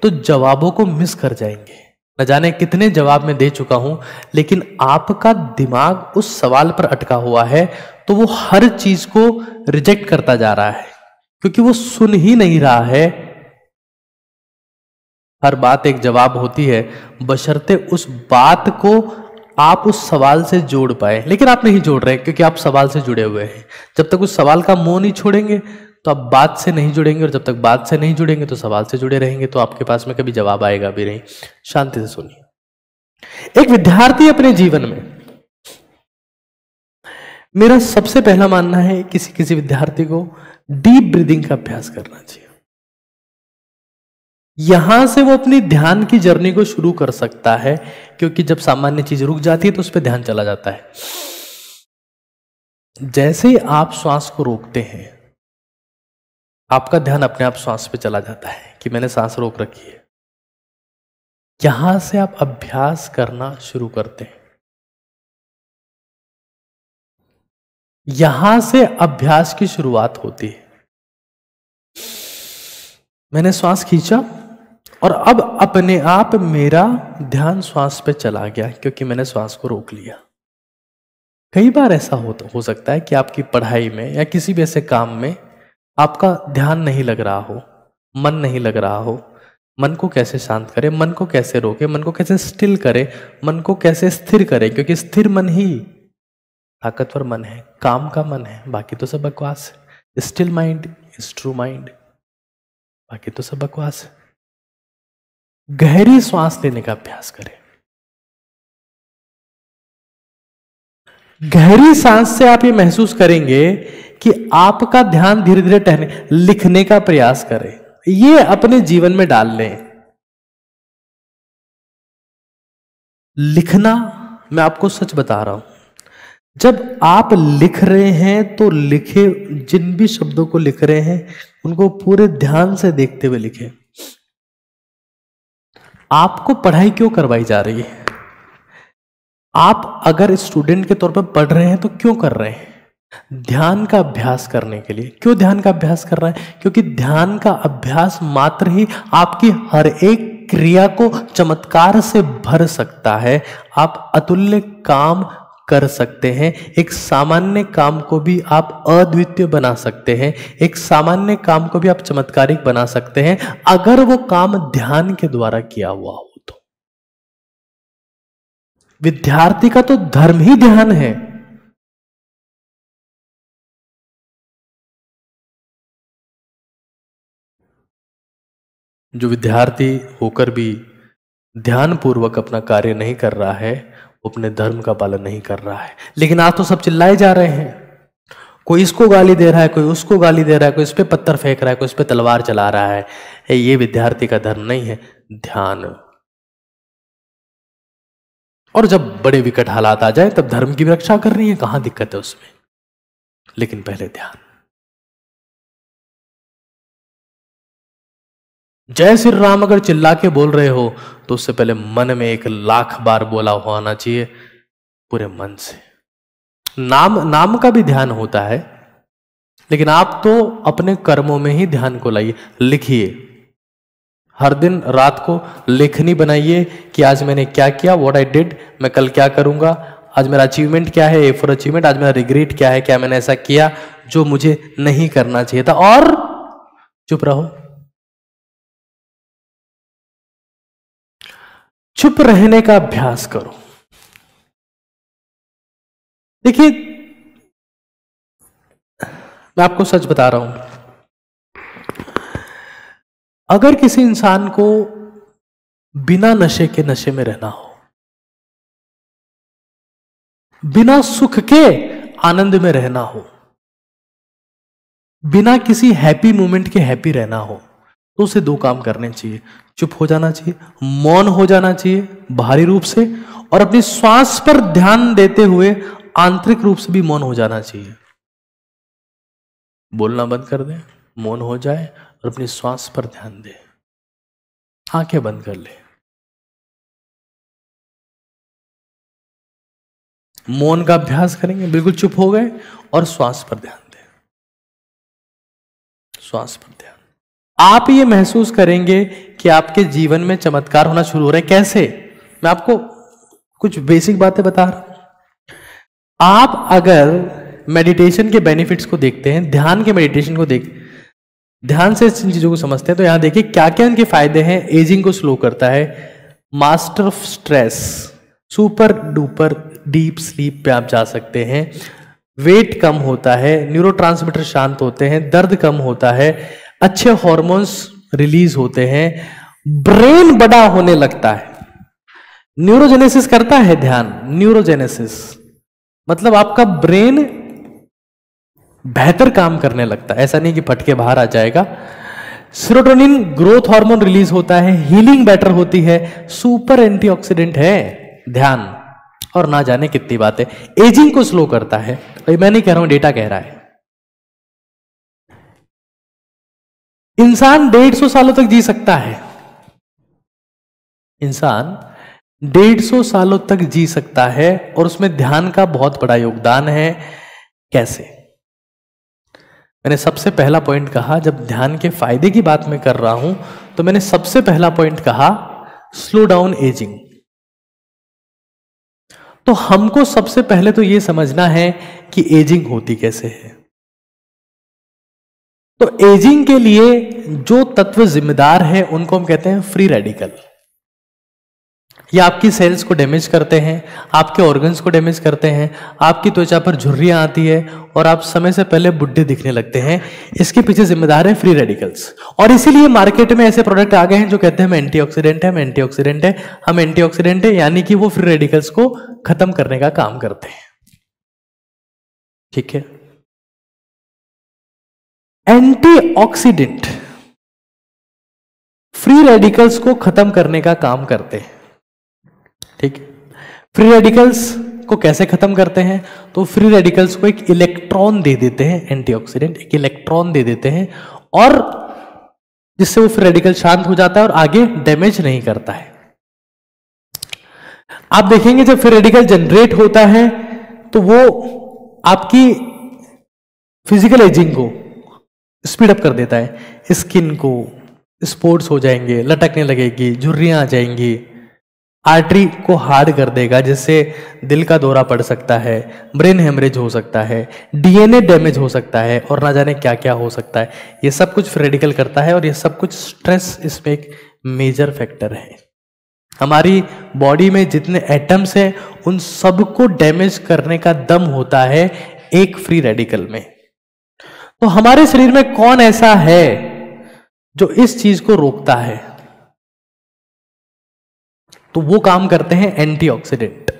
तो जवाबों को मिस कर जाएंगे न जाने कितने जवाब मैं दे चुका हूं लेकिन आपका दिमाग उस सवाल पर अटका हुआ है तो वो हर चीज को रिजेक्ट करता जा रहा है क्योंकि वो सुन ही नहीं रहा है हर बात एक जवाब होती है बशर्ते उस बात को आप उस सवाल से जोड़ पाए लेकिन आप नहीं जोड़ रहे क्योंकि आप सवाल से जुड़े हुए हैं जब तक उस सवाल का मोह नहीं छोड़ेंगे तो आप बात से नहीं जुड़ेंगे और जब तक बात से नहीं जुड़ेंगे तो सवाल से जुड़े रहेंगे तो आपके पास में कभी जवाब आएगा भी नहीं शांति से सुनिए एक विद्यार्थी अपने जीवन में मेरा सबसे पहला मानना है किसी किसी विद्यार्थी को डीप ब्रीदिंग का अभ्यास करना चाहिए यहां से वो अपनी ध्यान की जर्नी को शुरू कर सकता है क्योंकि जब सामान्य चीज रुक जाती है तो उस पर ध्यान चला जाता है जैसे ही आप श्वास को रोकते हैं आपका ध्यान अपने आप श्वास पे चला जाता है कि मैंने सांस रोक रखी है यहां से आप अभ्यास करना शुरू करते हैं यहां से अभ्यास की शुरुआत होती है मैंने श्वास खींचा और अब अपने आप मेरा ध्यान श्वास पे चला गया क्योंकि मैंने श्वास को रोक लिया कई बार ऐसा हो हो सकता है कि आपकी पढ़ाई में या किसी भी ऐसे काम में आपका ध्यान नहीं लग रहा हो मन नहीं लग रहा हो मन को कैसे शांत करे मन को कैसे रोके मन को कैसे स्टिल करे मन को कैसे स्थिर करें क्योंकि स्थिर मन ही ताकतवर मन है काम का मन है बाकी तो सब बकवास है still mind is true mind बाकी तो सब बकवास है गहरी श्वास लेने का अभ्यास करें गहरी सांस से आप ये महसूस करेंगे कि आपका ध्यान धीरे धीरे टहने लिखने का प्रयास करें ये अपने जीवन में डाल लें लिखना मैं आपको सच बता रहा हूं जब आप लिख रहे हैं तो लिखे जिन भी शब्दों को लिख रहे हैं उनको पूरे ध्यान से देखते हुए लिखें आपको पढ़ाई क्यों करवाई जा रही है आप अगर स्टूडेंट के तौर पर पढ़ रहे हैं तो क्यों कर रहे हैं ध्यान का अभ्यास करने के लिए क्यों ध्यान का अभ्यास कर रहे हैं क्योंकि ध्यान का अभ्यास मात्र ही आपकी हर एक क्रिया को चमत्कार से भर सकता है आप अतुल्य काम कर सकते हैं एक सामान्य काम को भी आप अद्वितीय बना सकते हैं एक सामान्य काम को भी आप चमत्कारिक बना सकते हैं अगर वो काम ध्यान के द्वारा किया हुआ हो तो विद्यार्थी का तो धर्म ही ध्यान है जो विद्यार्थी होकर भी ध्यान पूर्वक अपना कार्य नहीं कर रहा है अपने धर्म का पालन नहीं कर रहा है लेकिन आप तो सब चिल्लाए जा रहे हैं कोई इसको गाली दे रहा है कोई उसको गाली दे रहा है कोई इस पर पत्थर फेंक रहा है कोई इस पर तलवार चला रहा है ये विद्यार्थी का धर्म नहीं है ध्यान और जब बड़े विकट हालात आ जाए तब धर्म की रक्षा कर रही है कहां दिक्कत है उसमें लेकिन पहले ध्यान जय श्री राम अगर चिल्ला के बोल रहे हो तो उससे पहले मन में एक लाख बार बोला हुआ आना चाहिए पूरे मन से नाम नाम का भी ध्यान होता है लेकिन आप तो अपने कर्मों में ही ध्यान को लाइए लिखिए हर दिन रात को लेखनी बनाइए कि आज मैंने क्या किया व्हाट आई डिड मैं कल क्या करूंगा आज मेरा अचीवमेंट क्या है ए फॉर अचीवमेंट आज मेरा रिग्रेट क्या है क्या मैंने ऐसा किया जो मुझे नहीं करना चाहिए था और चुप रहो चुप रहने का अभ्यास करो देखिए मैं आपको सच बता रहा हूं अगर किसी इंसान को बिना नशे के नशे में रहना हो बिना सुख के आनंद में रहना हो बिना किसी हैप्पी मोमेंट के हैप्पी रहना हो तो उसे दो काम करने चाहिए चुप हो जाना चाहिए मौन हो जाना चाहिए बाहरी रूप से और अपनी श्वास पर ध्यान देते हुए आंतरिक रूप से भी मौन हो जाना चाहिए बोलना बंद कर दें मौन हो जाए और अपनी श्वास पर ध्यान दे आंखें बंद कर ले मौन का अभ्यास करेंगे बिल्कुल चुप हो गए और श्वास पर ध्यान दें श्वास पर आप ये महसूस करेंगे कि आपके जीवन में चमत्कार होना शुरू हो रहे हैं कैसे मैं आपको कुछ बेसिक बातें बता रहा हूं आप अगर मेडिटेशन के बेनिफिट्स को देखते हैं ध्यान के मेडिटेशन को देख ध्यान से इन चीज़ों को समझते हैं तो यहां देखिए क्या क्या इनके फायदे हैं एजिंग को स्लो करता है master of stress super duper deep sleep पे आप जा सकते हैं वेट कम होता है न्यूरोट्रांसमीटर शांत होते हैं दर्द कम होता है अच्छे हॉर्मोन्स रिलीज होते हैं ब्रेन बड़ा होने लगता है न्यूरोजेनेसिस करता है ध्यान न्यूरोजेनेसिस मतलब आपका ब्रेन बेहतर काम करने लगता है ऐसा नहीं कि फटके बाहर आ जाएगा सिरोटोनिन ग्रोथ हार्मोन रिलीज होता है हीलिंग बेटर होती है सुपर एंटीऑक्सीडेंट है ध्यान और ना जाने कितनी बातें एजिंग को स्लो करता है मैं नहीं कह रहा हूं डेटा कह रहा है इंसान डेढ़ सौ सालों तक जी सकता है इंसान डेढ़ सौ सालों तक जी सकता है और उसमें ध्यान का बहुत बड़ा योगदान है कैसे मैंने सबसे पहला पॉइंट कहा जब ध्यान के फायदे की बात मैं कर रहा हूं तो मैंने सबसे पहला पॉइंट कहा स्लो डाउन एजिंग तो हमको सबसे पहले तो यह समझना है कि एजिंग होती कैसे है तो एजिंग के लिए जो तत्व जिम्मेदार हैं उनको हम कहते हैं फ्री रेडिकल ये आपकी सेल्स को डैमेज करते हैं आपके ऑर्गन्स को डैमेज करते हैं आपकी त्वचा पर झुर्रियाँ आती है और आप समय से पहले बुढ़े दिखने लगते हैं इसके पीछे जिम्मेदार है फ्री रेडिकल्स और इसीलिए मार्केट में ऐसे प्रोडक्ट आ गए हैं जो कहते हैं हम ऑक्सीडेंट है हम ऑक्सीडेंट है हम ऑक्सीडेंट है यानी कि वो फ्री रेडिकल्स को खत्म करने का काम करते हैं ठीक है एंटीऑक्सीडेंट फ्री रेडिकल्स को खत्म करने का काम करते हैं ठीक फ्री रेडिकल्स को कैसे खत्म करते हैं तो फ्री रेडिकल्स को एक इलेक्ट्रॉन दे देते हैं एंटीऑक्सीडेंट एक इलेक्ट्रॉन दे देते हैं और जिससे वो फ्री रेडिकल शांत हो जाता है और आगे डैमेज नहीं करता है आप देखेंगे जब फ्री रेडिकल जनरेट होता है तो वो आपकी फिजिकल एजिंग को स्पीड अप कर देता है स्किन को स्पोर्ट्स हो जाएंगे लटकने लगेगी झुर्रियाँ आ जाएंगी आर्टरी को हार्ड कर देगा जिससे दिल का दौरा पड़ सकता है ब्रेन हेमरेज हो सकता है डीएनए डैमेज हो सकता है और ना जाने क्या क्या हो सकता है ये सब कुछ रेडिकल करता है और ये सब कुछ स्ट्रेस इसमें एक मेजर फैक्टर है हमारी बॉडी में जितने एटम्स हैं उन सबको डैमेज करने का दम होता है एक फ्री रेडिकल में तो हमारे शरीर में कौन ऐसा है जो इस चीज को रोकता है तो वो काम करते हैं एंटीऑक्सीडेंट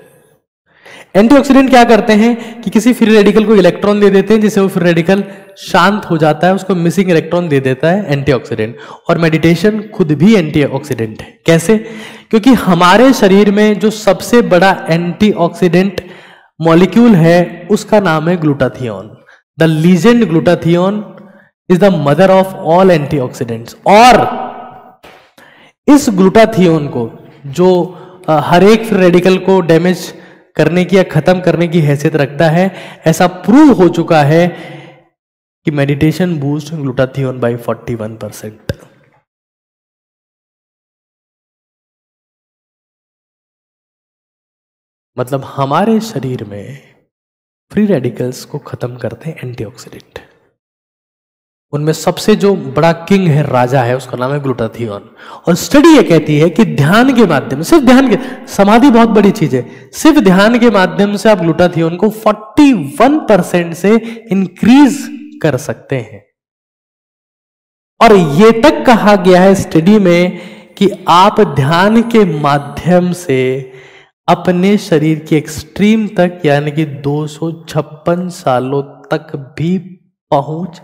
एंटीऑक्सीडेंट क्या करते हैं कि किसी फ्री रेडिकल को इलेक्ट्रॉन दे देते हैं जिससे वो फ्री रेडिकल शांत हो जाता है उसको मिसिंग इलेक्ट्रॉन दे देता है एंटीऑक्सीडेंट और मेडिटेशन खुद भी एंटीऑक्सीडेंट है कैसे क्योंकि हमारे शरीर में जो सबसे बड़ा एंटीऑक्सीडेंट मॉलिक्यूल है उसका नाम है glutathione The glutathione is the mother of all antioxidant और इस ग्लूटाथियोन को जो हर एक रेडिकल को डैमेज करने की या खत्म करने की हैसियत रखता है ऐसा प्रूव हो चुका है कि meditation boost glutathione by 41 percent मतलब हमारे शरीर में फ्री रेडिकल्स को ख़त्म करते हैं एंटीऑक्सीडेंट उनमें सबसे जो बड़ा किंग है राजा है उसका नाम है ग्लूटाथियोन और स्टडी ये कहती है कि ध्यान के माध्यम सिर्फ ध्यान के समाधि बहुत बड़ी चीज है सिर्फ ध्यान के माध्यम से आप ग्लूटाथियोन को 41 परसेंट से इंक्रीज कर सकते हैं और ये तक कहा गया है स्टडी में कि आप ध्यान के माध्यम से अपने शरीर की एक्सट्रीम तक यानी कि दो सालों तक भी पहुंच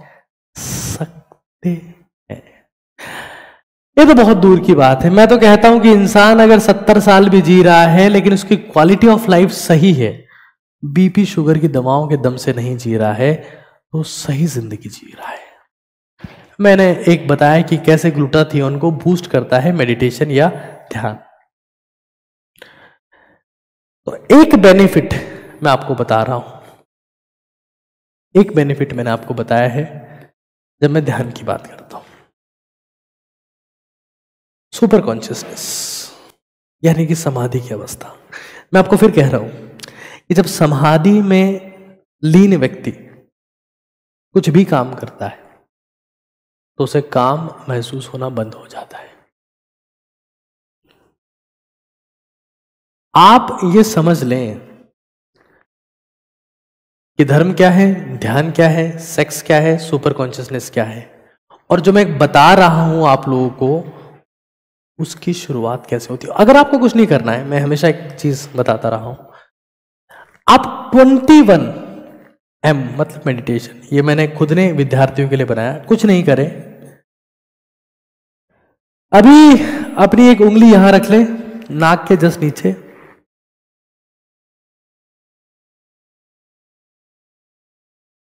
सकते हैं ये तो बहुत दूर की बात है मैं तो कहता हूं कि इंसान अगर सत्तर साल भी जी रहा है लेकिन उसकी क्वालिटी ऑफ लाइफ सही है बीपी शुगर की दवाओं के दम से नहीं जी रहा है तो सही जिंदगी जी रहा है मैंने एक बताया कि कैसे ग्लूटाथियोन को बूस्ट करता है मेडिटेशन या ध्यान तो एक बेनिफिट मैं आपको बता रहा हूं एक बेनिफिट मैंने आपको बताया है जब मैं ध्यान की बात करता हूं सुपर कॉन्शियसनेस यानी कि समाधि की अवस्था मैं आपको फिर कह रहा हूं कि जब समाधि में लीन व्यक्ति कुछ भी काम करता है तो उसे काम महसूस होना बंद हो जाता है आप ये समझ लें कि धर्म क्या है ध्यान क्या है सेक्स क्या है सुपर कॉन्शियसनेस क्या है और जो मैं बता रहा हूं आप लोगों को उसकी शुरुआत कैसे होती है अगर आपको कुछ नहीं करना है मैं हमेशा एक चीज बताता रहा हूं आप ट्वेंटी वन एम मतलब मेडिटेशन ये मैंने खुद ने विद्यार्थियों के लिए बनाया कुछ नहीं करें अभी अपनी एक उंगली यहां रख ले नाक के जस्ट नीचे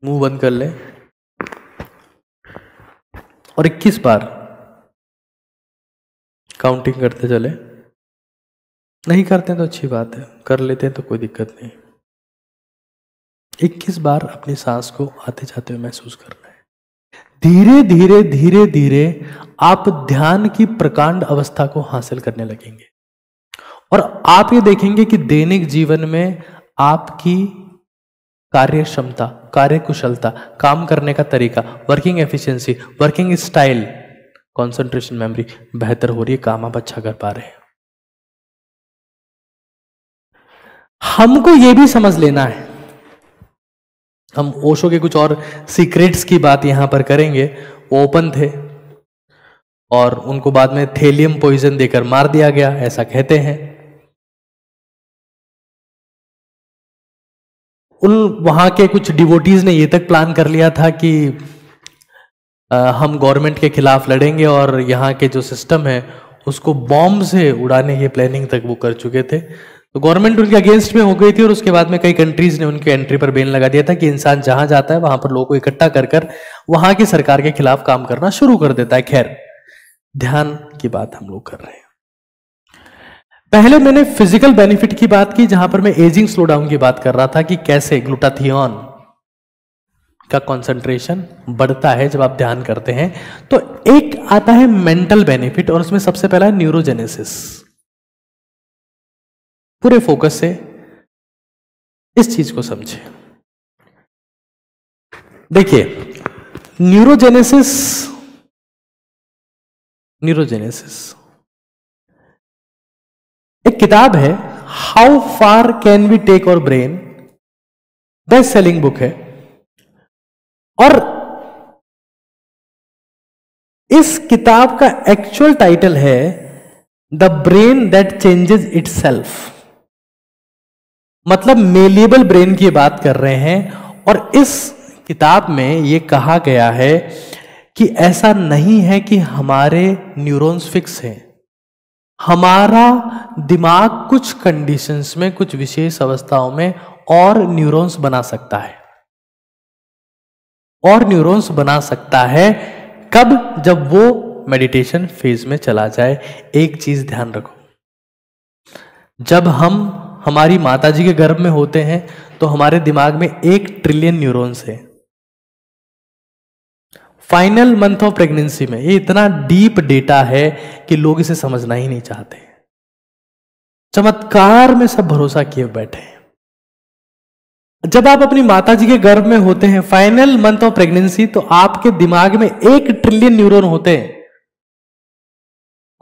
मुंह बंद कर ले और 21 बार काउंटिंग करते चले नहीं करते हैं तो अच्छी बात है कर लेते हैं तो कोई दिक्कत नहीं 21 बार अपनी सांस को आते जाते हुए महसूस करना है धीरे धीरे धीरे धीरे आप ध्यान की प्रकांड अवस्था को हासिल करने लगेंगे और आप ये देखेंगे कि दैनिक जीवन में आपकी कार्य क्षमता कार्य कुशलता काम करने का तरीका working efficiency working style concentration memory बेहतर हो रही है काम आप अच्छा कर पा रहे हैं हमको ये भी समझ लेना है हम ओशो के कुछ और सीक्रेट्स की बात यहां पर करेंगे ओपन थे और उनको बाद में थेलियम पॉइजन देकर मार दिया गया ऐसा कहते हैं उन वहां के कुछ डिवोटीज ने ये तक प्लान कर लिया था कि आ, हम गवर्नमेंट के खिलाफ लड़ेंगे और यहाँ के जो सिस्टम है उसको बॉम्ब से उड़ाने की प्लानिंग तक वो कर चुके थे तो गवर्नमेंट उनके अगेंस्ट में हो गई थी और उसके बाद में कई कंट्रीज ने उनके एंट्री पर बेन लगा दिया था कि इंसान जहां जाता है वहां पर लोगों को इकट्ठा कर कर वहां की सरकार के खिलाफ काम करना शुरू कर देता है खैर ध्यान की बात हम लोग कर रहे हैं पहले मैंने फिजिकल बेनिफिट की बात की जहां पर मैं एजिंग स्लो डाउन की बात कर रहा था कि कैसे ग्लूटाथियॉन का कंसंट्रेशन बढ़ता है जब आप ध्यान करते हैं तो एक आता है मेंटल बेनिफिट और उसमें सबसे पहला है न्यूरोजेनेसिस पूरे फोकस से इस चीज को समझे देखिए न्यूरोजेनेसिस न्यूरोजेनेसिस एक किताब है how far can we take our brain best selling book है और इस किताब का एक्चुअल टाइटल है the brain that changes itself मतलब मेलेबल ब्रेन की बात कर रहे हैं और इस किताब में यह कहा गया है कि ऐसा नहीं है कि हमारे न्यूरॉन्स फिक्स हैं हमारा दिमाग कुछ कंडीशंस में कुछ विशेष अवस्थाओं में और न्यूरॉन्स बना सकता है और न्यूरॉन्स बना सकता है कब जब वो मेडिटेशन फेज में चला जाए एक चीज ध्यान रखो जब हम हमारी माताजी के गर्भ में होते हैं तो हमारे दिमाग में एक ट्रिलियन न्यूरॉन्स है फाइनल मंथ ऑफ प्रेगनेंसी में ये इतना डीप डेटा है कि लोग इसे समझना ही नहीं चाहते चमत्कार में सब भरोसा किए बैठे हैं जब आप अपनी माता जी के गर्भ में होते हैं फाइनल मंथ ऑफ प्रेगनेंसी तो आपके दिमाग में एक ट्रिलियन न्यूरॉन होते हैं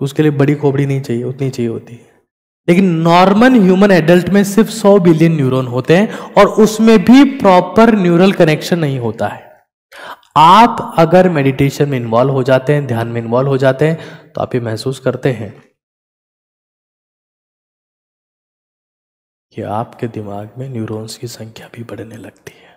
उसके लिए बड़ी खोपड़ी नहीं चाहिए उतनी चाहिए होती है लेकिन नॉर्मल ह्यूमन एडल्ट में सिर्फ 100 बिलियन न्यूरॉन होते हैं और उसमें भी प्रॉपर न्यूरल कनेक्शन नहीं होता है आप अगर मेडिटेशन में इन्वॉल्व हो जाते हैं ध्यान में इन्वॉल्व हो जाते हैं तो आप ये महसूस करते हैं कि आपके दिमाग में न्यूरॉन्स की संख्या भी बढ़ने लगती है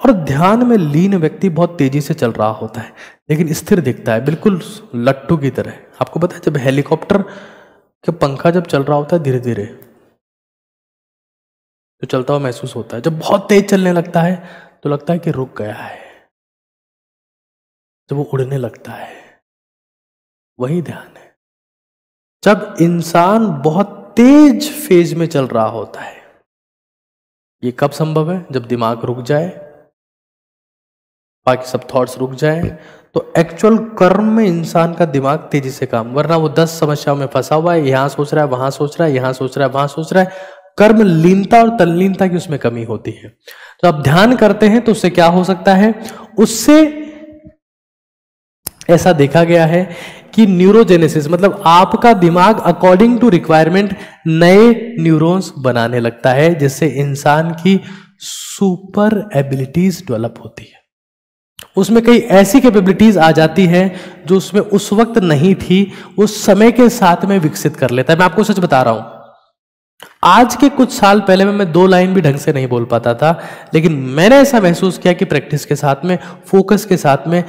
और ध्यान में लीन व्यक्ति बहुत तेजी से चल रहा होता है लेकिन स्थिर दिखता है बिल्कुल लट्टू की तरह आपको पता है जब हेलीकॉप्टर के पंखा जब चल रहा होता है धीरे धीरे तो चलता हुआ महसूस होता है जब बहुत तेज चलने लगता है तो लगता है कि रुक गया है जब तो वो उड़ने लगता है वही ध्यान है जब इंसान बहुत तेज फेज में चल रहा होता है ये कब संभव है जब दिमाग रुक जाए बाकी सब थॉट्स रुक जाए तो एक्चुअल कर्म में इंसान का दिमाग तेजी से काम वरना वो दस समस्याओं में फंसा हुआ है यहां सोच रहा है वहां सोच रहा है यहां सोच रहा है वहां सोच रहा है कर्म लीनता और तल्लीनता की उसमें कमी होती है तो आप ध्यान करते हैं तो उससे क्या हो सकता है उससे ऐसा देखा गया है कि न्यूरोजेनेसिस मतलब आपका दिमाग अकॉर्डिंग टू रिक्वायरमेंट नए न्यूरॉन्स बनाने लगता है जिससे इंसान की सुपर एबिलिटीज डेवलप होती है उसमें कई ऐसी कैपेबिलिटीज आ जाती है जो उसमें उस वक्त नहीं थी उस समय के साथ में विकसित कर लेता है मैं आपको सच बता रहा हूं आज के कुछ साल पहले में मैं दो लाइन भी ढंग से नहीं बोल पाता था लेकिन मैंने ऐसा महसूस किया कि प्रैक्टिस के साथ में फोकस के साथ में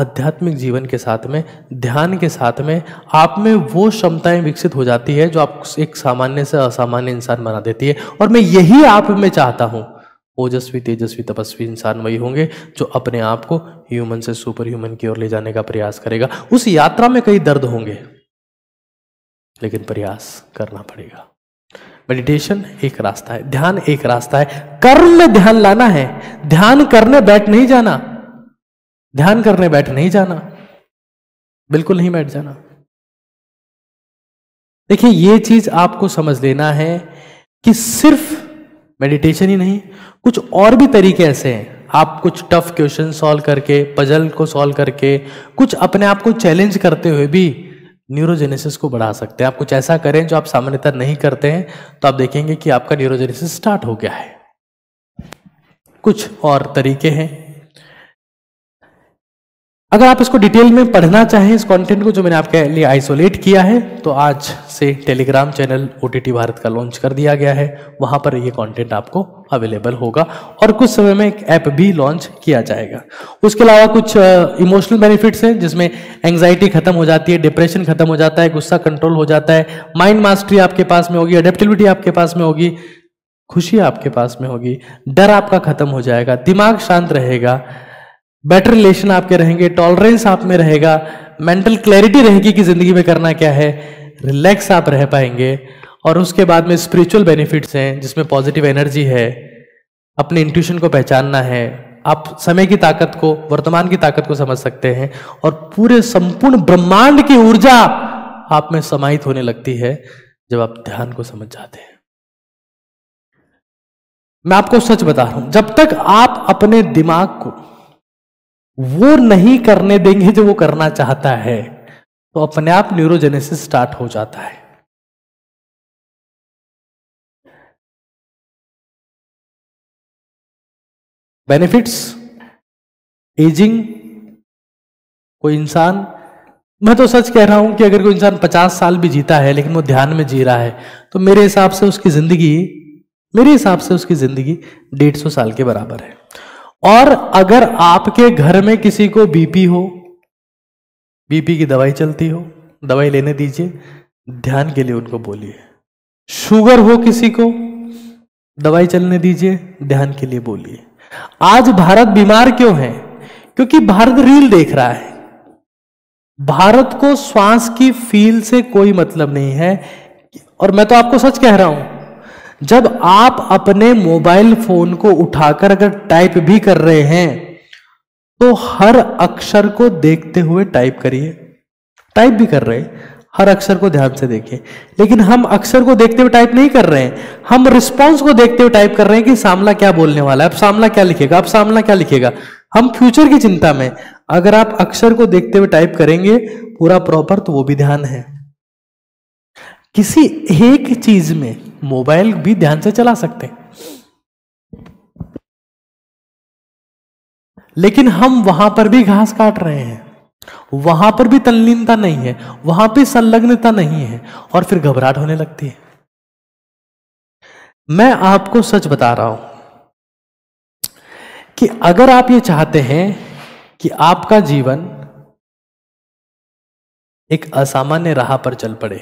आध्यात्मिक जीवन के साथ में ध्यान के साथ में आप में वो क्षमताएं विकसित हो जाती है जो आप एक सामान्य से असामान्य इंसान बना देती है और मैं यही आप में चाहता हूं ओजस्वी तेजस्वी तपस्वी इंसान वही होंगे जो अपने आप को ह्यूमन से सुपर ह्यूमन की ओर ले जाने का प्रयास करेगा उस यात्रा में कई दर्द होंगे लेकिन प्रयास करना पड़ेगा मेडिटेशन एक रास्ता है ध्यान एक रास्ता है कर्म में ध्यान लाना है ध्यान करने बैठ नहीं जाना ध्यान करने बैठ नहीं जाना बिल्कुल नहीं बैठ जाना देखिए ये चीज आपको समझ लेना है कि सिर्फ मेडिटेशन ही नहीं कुछ और भी तरीके ऐसे हैं आप कुछ टफ क्वेश्चन सॉल्व करके पजल को सॉल्व करके कुछ अपने आप को चैलेंज करते हुए भी न्यूरोजेनेसिस को बढ़ा सकते हैं आप कुछ ऐसा करें जो आप सामान्यतः नहीं करते हैं तो आप देखेंगे कि आपका न्यूरोजेनेसिस स्टार्ट हो गया है कुछ और तरीके हैं अगर आप इसको डिटेल में पढ़ना चाहें इस कंटेंट को जो मैंने आपके लिए आइसोलेट किया है तो आज से टेलीग्राम चैनल ओ भारत का लॉन्च कर दिया गया है वहाँ पर ये कंटेंट आपको अवेलेबल होगा और कुछ समय में एक ऐप भी लॉन्च किया जाएगा उसके अलावा कुछ इमोशनल बेनिफिट्स हैं जिसमें एंग्जाइटी खत्म हो जाती है डिप्रेशन खत्म हो जाता है गुस्सा कंट्रोल हो जाता है माइंड मास्टरी आपके पास में होगी अडेप्टिविटी आपके पास में होगी खुशी आपके पास में होगी डर आपका खत्म हो जाएगा दिमाग शांत रहेगा बेटर रिलेशन आपके रहेंगे टॉलरेंस आप में रहेगा मेंटल क्लैरिटी रहेगी कि जिंदगी में करना क्या है रिलैक्स आप रह पाएंगे और उसके बाद में स्पिरिचुअल बेनिफिट्स हैं जिसमें पॉजिटिव एनर्जी है अपने इंट्यूशन को पहचानना है आप समय की ताकत को वर्तमान की ताकत को समझ सकते हैं और पूरे संपूर्ण ब्रह्मांड की ऊर्जा आप में समाहित होने लगती है जब आप ध्यान को समझ जाते हैं मैं आपको सच बता रहा हूं जब तक आप अपने दिमाग को वो नहीं करने देंगे जो वो करना चाहता है तो अपने आप न्यूरोजेनेसिस स्टार्ट हो जाता है बेनिफिट्स एजिंग कोई इंसान मैं तो सच कह रहा हूं कि अगर कोई इंसान 50 साल भी जीता है लेकिन वो ध्यान में जी रहा है तो मेरे हिसाब से उसकी जिंदगी मेरे हिसाब से उसकी जिंदगी डेढ़ सौ साल के बराबर है और अगर आपके घर में किसी को बीपी हो बीपी की दवाई चलती हो दवाई लेने दीजिए ध्यान के लिए उनको बोलिए शुगर हो किसी को दवाई चलने दीजिए ध्यान के लिए बोलिए आज भारत बीमार क्यों है क्योंकि भारत रील देख रहा है भारत को श्वास की फील से कोई मतलब नहीं है और मैं तो आपको सच कह रहा हूं जब आप अपने मोबाइल फोन को उठाकर अगर टाइप भी कर रहे हैं तो हर अक्षर को देखते हुए टाइप करिए टाइप भी कर रहे हैं हर अक्षर को ध्यान से देखिए लेकिन हम अक्षर को देखते हुए टाइप नहीं कर रहे हैं हम रिस्पॉन्स को देखते हुए टाइप कर रहे हैं कि सामना क्या बोलने वाला है अब सामना क्या लिखेगा अब सामना क्या लिखेगा हम फ्यूचर की चिंता में अगर आप अक्षर को देखते हुए टाइप करेंगे पूरा प्रॉपर तो वो भी ध्यान है किसी एक चीज में मोबाइल भी ध्यान से चला सकते हैं लेकिन हम वहां पर भी घास काट रहे हैं वहां पर भी तल्लीनता नहीं है वहां पर संलग्नता नहीं है और फिर घबराहट होने लगती है मैं आपको सच बता रहा हूं कि अगर आप ये चाहते हैं कि आपका जीवन एक असामान्य राह पर चल पड़े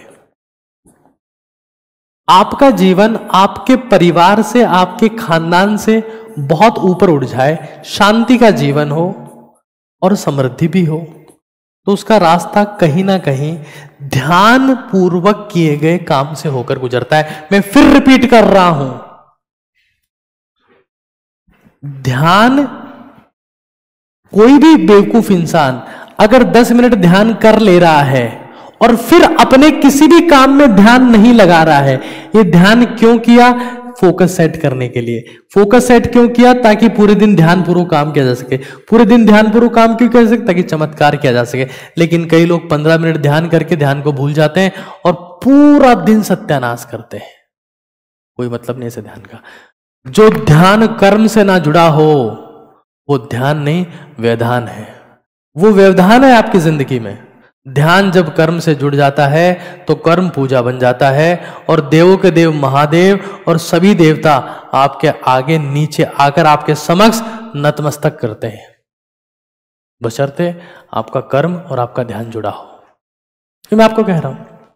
आपका जीवन आपके परिवार से आपके खानदान से बहुत ऊपर उठ जाए शांति का जीवन हो और समृद्धि भी हो तो उसका रास्ता कहीं ना कहीं ध्यान पूर्वक किए गए काम से होकर गुजरता है मैं फिर रिपीट कर रहा हूं ध्यान कोई भी बेवकूफ इंसान अगर 10 मिनट ध्यान कर ले रहा है और फिर अपने किसी भी काम में ध्यान नहीं लगा रहा है ये ध्यान क्यों किया फोकस सेट करने के लिए फोकस सेट क्यों किया ताकि पूरे दिन ध्यान पूर्व काम किया जा सके पूरे दिन ध्यान पूर्व काम क्यों किया जा सके ताकि चमत्कार किया जा सके लेकिन कई लोग पंद्रह मिनट ध्यान करके ध्यान को भूल जाते हैं और पूरा दिन सत्यानाश करते हैं कोई मतलब नहीं ऐसे ध्यान का जो ध्यान कर्म से ना जुड़ा हो वो ध्यान नहीं व्यवधान है वो व्यवधान है आपकी जिंदगी में ध्यान जब कर्म से जुड़ जाता है तो कर्म पूजा बन जाता है और देवों के देव महादेव और सभी देवता आपके आगे नीचे आकर आपके समक्ष नतमस्तक करते हैं बशर्ते आपका कर्म और आपका ध्यान जुड़ा हो ये मैं आपको कह रहा हूं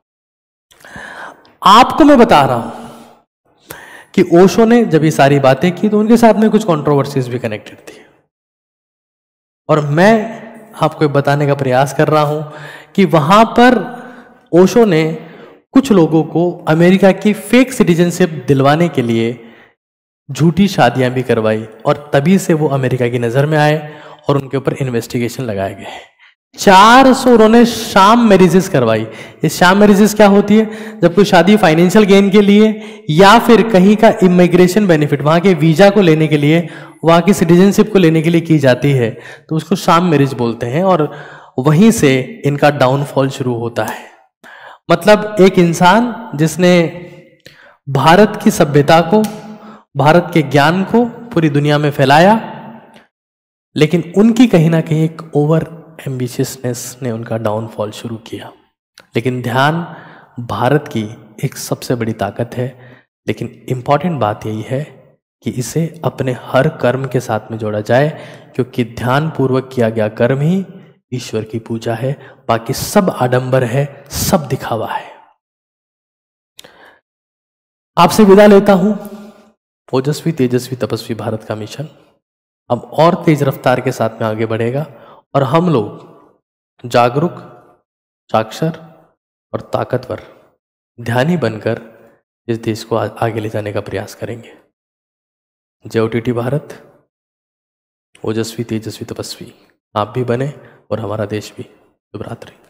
आपको मैं बता रहा हूं कि ओशो ने जब ये सारी बातें की तो उनके साथ में कुछ कॉन्ट्रोवर्सीज भी कनेक्टेड थी और मैं आपको बताने का प्रयास कर रहा हूँ कि वहाँ पर ओशो ने कुछ लोगों को अमेरिका की फेक सिटीजनशिप दिलवाने के लिए झूठी शादियां भी करवाई और तभी से वो अमेरिका की नज़र में आए और उनके ऊपर इन्वेस्टिगेशन लगाए गए चार सौ उन्होंने शाम मैरिजेस करवाई ये शाम मैरिजेस क्या होती है जब कोई शादी फाइनेंशियल गेन के लिए या फिर कहीं का इमिग्रेशन बेनिफिट वहां के वीजा को लेने के लिए वहां की सिटीजनशिप को लेने के लिए की जाती है तो उसको शाम मैरिज बोलते हैं और वहीं से इनका डाउनफॉल शुरू होता है मतलब एक इंसान जिसने भारत की सभ्यता को भारत के ज्ञान को पूरी दुनिया में फैलाया लेकिन उनकी कहीं ना कहीं एक ओवर एम्बिशियसनेस ने उनका डाउनफॉल शुरू किया लेकिन ध्यान भारत की एक सबसे बड़ी ताकत है लेकिन इम्पॉर्टेंट बात यही है कि इसे अपने हर कर्म के साथ में जोड़ा जाए क्योंकि ध्यानपूर्वक किया गया कर्म ही ईश्वर की पूजा है बाकी सब आडंबर है सब दिखावा है आपसे विदा लेता हूं ओजस्वी तेजस्वी तपस्वी भारत का मिशन अब और तेज रफ्तार के साथ में आगे बढ़ेगा और हम लोग जागरूक साक्षर और ताकतवर ध्यानी बनकर इस देश को आगे ले जाने का प्रयास करेंगे जय ओ टी भारत ओजस्वी तेजस्वी तपस्वी आप भी बने और हमारा देश भी शुभरात्रि